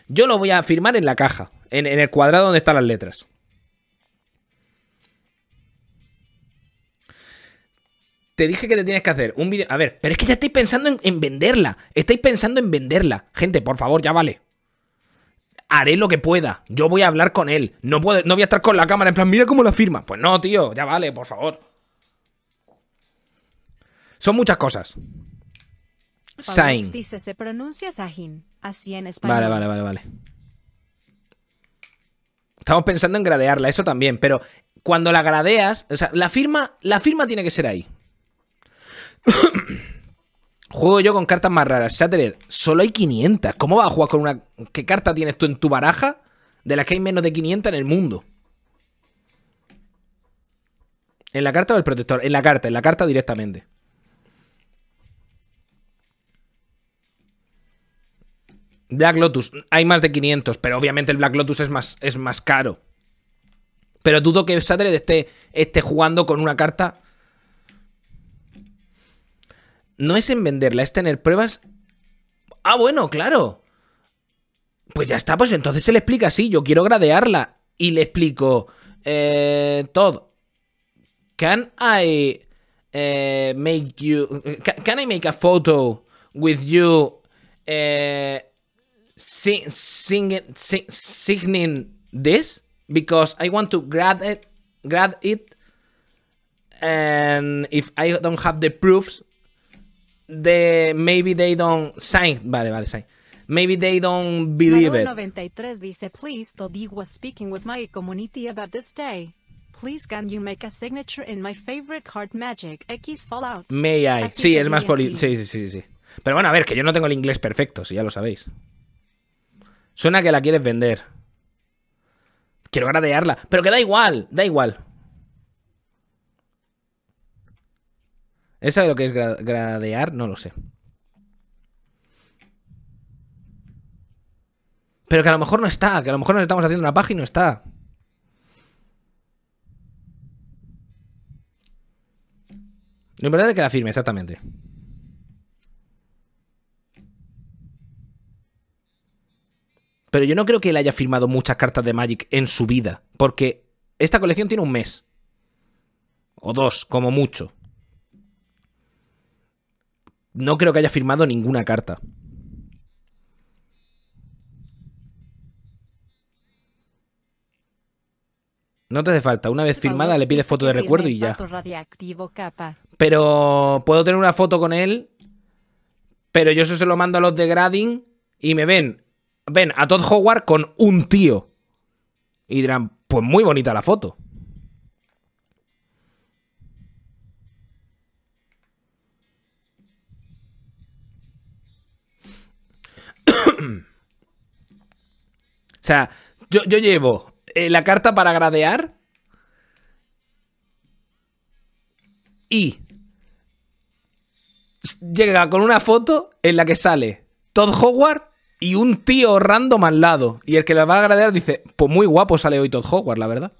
Speaker 1: Yo lo voy a firmar en la caja, en el cuadrado donde están las letras. te dije que te tienes que hacer un vídeo. A ver, pero es que ya estáis pensando en, venderla. Estáis pensando en venderla. Gente, por favor, ya vale haré lo que pueda. Yo voy a hablar con él. No, no voy a estar con la cámara en plan, mira cómo la firma. Pues no, tío, ya vale, por favor. Son muchas cosas. Sain. Dice, se pronuncia Sahin, así en español. Vale, vale, vale, vale. Estamos pensando en gradearla, eso también, pero cuando la gradeas, o sea, la firma, la firma tiene que ser ahí. Juego yo con cartas más raras. Shattered, solo hay 500. ¿Cómo vas a jugar con una... ¿Qué carta tienes tú en tu baraja? De las que hay menos de 500 en el mundo. ¿En la carta o el protector? En la carta, en la carta directamente. Black Lotus, hay más de 500, pero obviamente el Black Lotus es más, es más caro. Pero dudo que Shattered esté, esté jugando con una carta no es en venderla, es tener pruebas. Ah, bueno, claro. Pues ya está, pues entonces se le explica así, yo quiero gradearla. Y le explico, eh, Todd, can I eh, make you, can, I make a photo with you eh, this? Because I want to grad it, grad it. And if I don't have the proofs, de Maybe They Don't Sign. Vale, vale, sign. Maybe they don't believe it. 93 dice, please Toby was speaking with my community about this day. Please can you make a signature in my favorite card magic X Fallout. May I. sí, es más poli... Sí, sí, sí, sí. Pero bueno, a ver, que yo no tengo el inglés perfecto, si ya lo sabéis. Suena que la quieres vender. Quiero gradearla. Pero que da igual, da igual. ¿Esa de lo que es gradear? No lo sé. Pero que a lo mejor no está, que a lo mejor nos estamos haciendo una página y no está. Lo verdad es que la firme, exactamente. Pero yo no creo que él haya firmado muchas cartas de Magic en su vida, porque esta colección tiene un mes. O dos, como mucho no creo que haya firmado ninguna carta. No te hace falta. Una vez firmada le pides foto de recuerdo y ya. Pero puedo tener una foto con él. Pero yo eso se lo mando a los de Grading y me ven. Ven a Todd Howard con un tío. Y dirán, pues muy bonita la foto. O sea, yo, llevo eh, la carta para gradear y llega con una foto en la que sale Todd Howard y un tío random al lado. Y el que la va a gradear dice, pues muy guapo sale hoy Todd Howard, la verdad.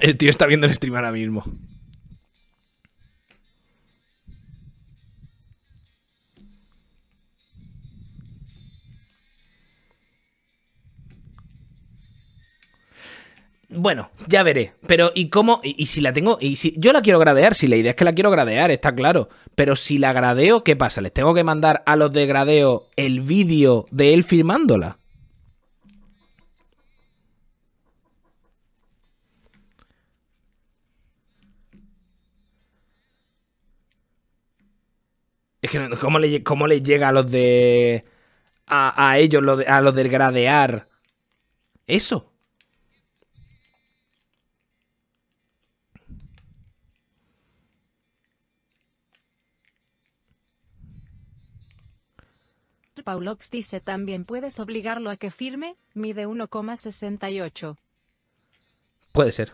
Speaker 1: El tío está viendo el stream ahora mismo. Bueno, ya veré. Pero, ¿y cómo? ¿Y, si la tengo? ¿Y si yo la quiero gradear? Si la idea es que la quiero gradear, está claro. Pero si la gradeo, ¿qué pasa? ¿Les tengo que mandar a los de gradeo el vídeo de él filmándola? Es que ¿cómo, le, llega a los de... A, ellos, a los del gradear? Eso. Paulox dice también puedes obligarlo a que firme, mide 1,68. Puede ser.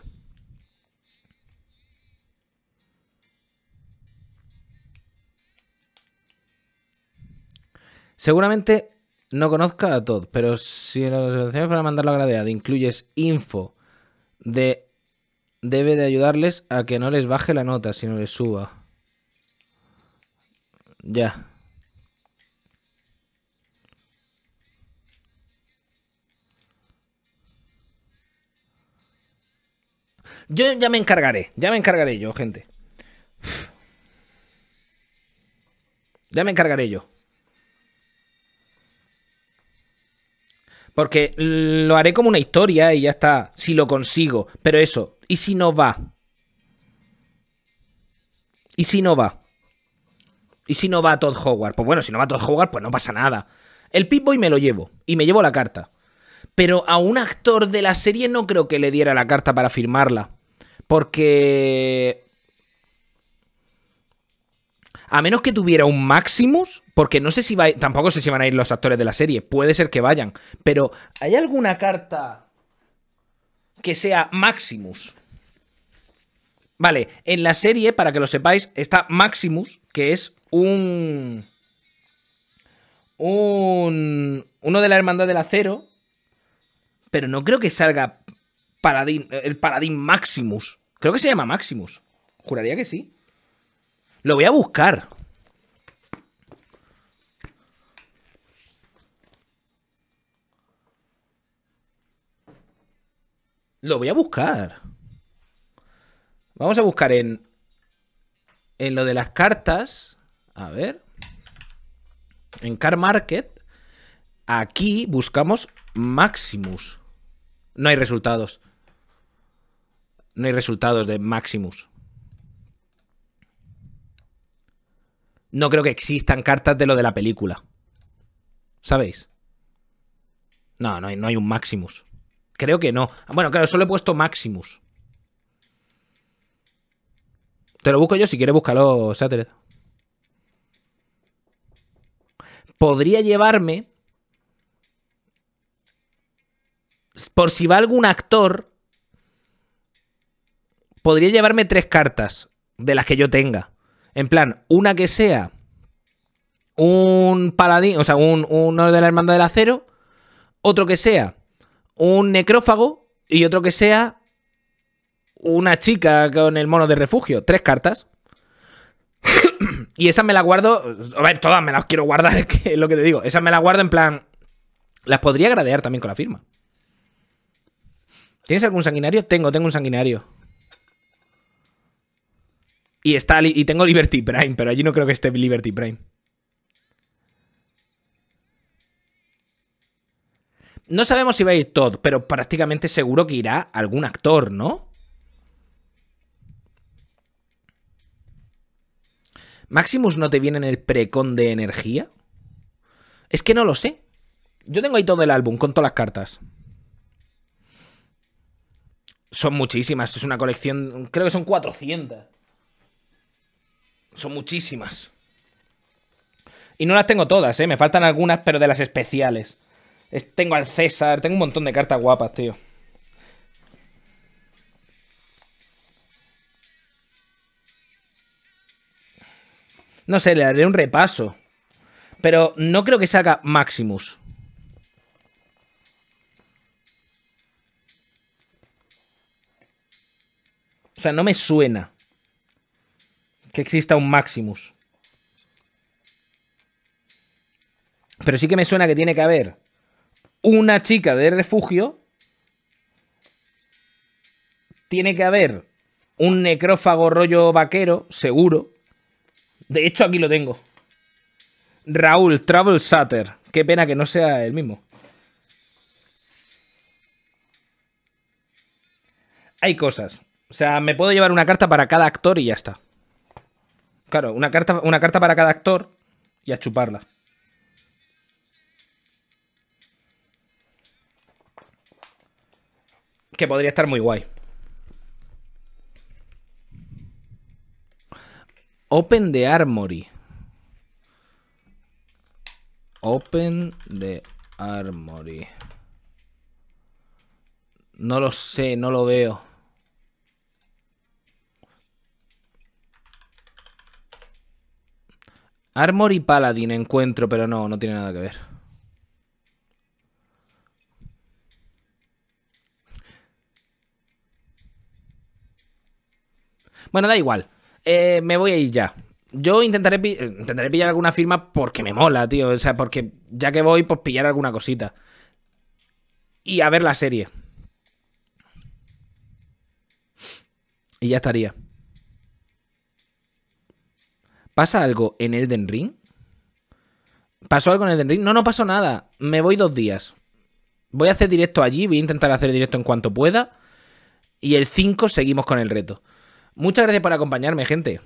Speaker 1: Seguramente no conozca a Todd, pero si en las relaciones para mandarlo a gradeado incluyes info de debe de ayudarles a que no les baje la nota, sino les suba. Ya. Yo ya me encargaré, ya me encargaré yo, gente. Ya me encargaré yo. Porque lo haré como una historia y ya está, si lo consigo. Pero eso, ¿y si no va? ¿Y si no va? ¿Y si no va a Todd Howard? Pues bueno, si no va a Todd Howard, pues no pasa nada. El Pip-Boy me lo llevo, y me llevo la carta. Pero a un actor de la serie no creo que le diera la carta para firmarla. Porque... A menos que tuviera un Maximus, porque no sé si va, tampoco sé si van a ir los actores de la serie, puede ser que vayan, pero ¿hay alguna carta que sea Maximus? Vale, en la serie, para que lo sepáis, está Maximus, que es un... un uno de la Hermandad del Acero, pero no creo que salga el Paladín Maximus. Creo que se llama Maximus. Juraría que sí. Lo voy a buscar. Lo voy a buscar. Vamos a buscar en... En lo de las cartas. A ver. En Car Market. Aquí buscamos Maximus. No hay resultados. No hay resultados de Maximus. No creo que existan cartas de lo de la película. ¿Sabéis? No, no hay, un Maximus. Creo que no. Bueno, claro, solo he puesto Maximus. Te lo busco yo si quieres búscalo, Podría llevarme. Por si va algún actor podría llevarme tres cartas de las que yo tenga. En plan, una que sea un paladín, o sea, un, uno de la Hermandad del Acero, otro que sea un necrófago y otro que sea una chica con el mono de refugio. Tres cartas. y esas me las guardo. A ver, todas me las quiero guardar, que es lo que te digo. Esas me las guardo en plan. Las podría gradear también con la firma. ¿Tienes algún sanguinario? Tengo, tengo un sanguinario. Y, y tengo Liberty Prime, pero allí no creo que esté Liberty Prime. No sabemos si va a ir Todd, pero prácticamente seguro que irá algún actor, ¿no? ¿Maximus no te viene en el precon de energía? Es que no lo sé. Yo tengo ahí todo el álbum, con todas las cartas. Son muchísimas, es una colección, creo que son 400. Son muchísimas. Y no las tengo todas, ¿eh? Me faltan algunas, pero de las especiales. tengo al César, tengo un montón de cartas guapas, tío. No sé, le haré un repaso. Pero no creo que salga Maximus. O sea, no me suena que exista un Maximus. Pero sí que me suena que tiene que haber una chica de refugio. Tiene que haber un necrófago rollo vaquero, seguro. De hecho, aquí lo tengo. Raúl, Travel Sutter. Qué pena que no sea el mismo. Hay cosas. O sea, me puedo llevar una carta para cada actor y ya está. Claro, una carta, una carta para cada actor y a chuparla. Que podría estar muy guay. Open the Armory. Open the Armory. No lo sé, no lo veo. Armor y Paladin encuentro, pero no, no tiene nada que ver. Bueno, da igual. Eh, me voy a ir ya. Yo intentaré, eh, intentaré pillar alguna firma porque me mola, tío. O sea, porque ya que voy, pues pillar alguna cosita. Y a ver la serie. Y ya estaría. ¿Pasa algo en Elden Ring? ¿Pasó algo en Elden Ring? No, no pasó nada. Me voy dos días. Voy a hacer directo allí, voy a intentar hacer directo en cuanto pueda. Y el 5 seguimos con el reto. Muchas gracias por acompañarme, gente.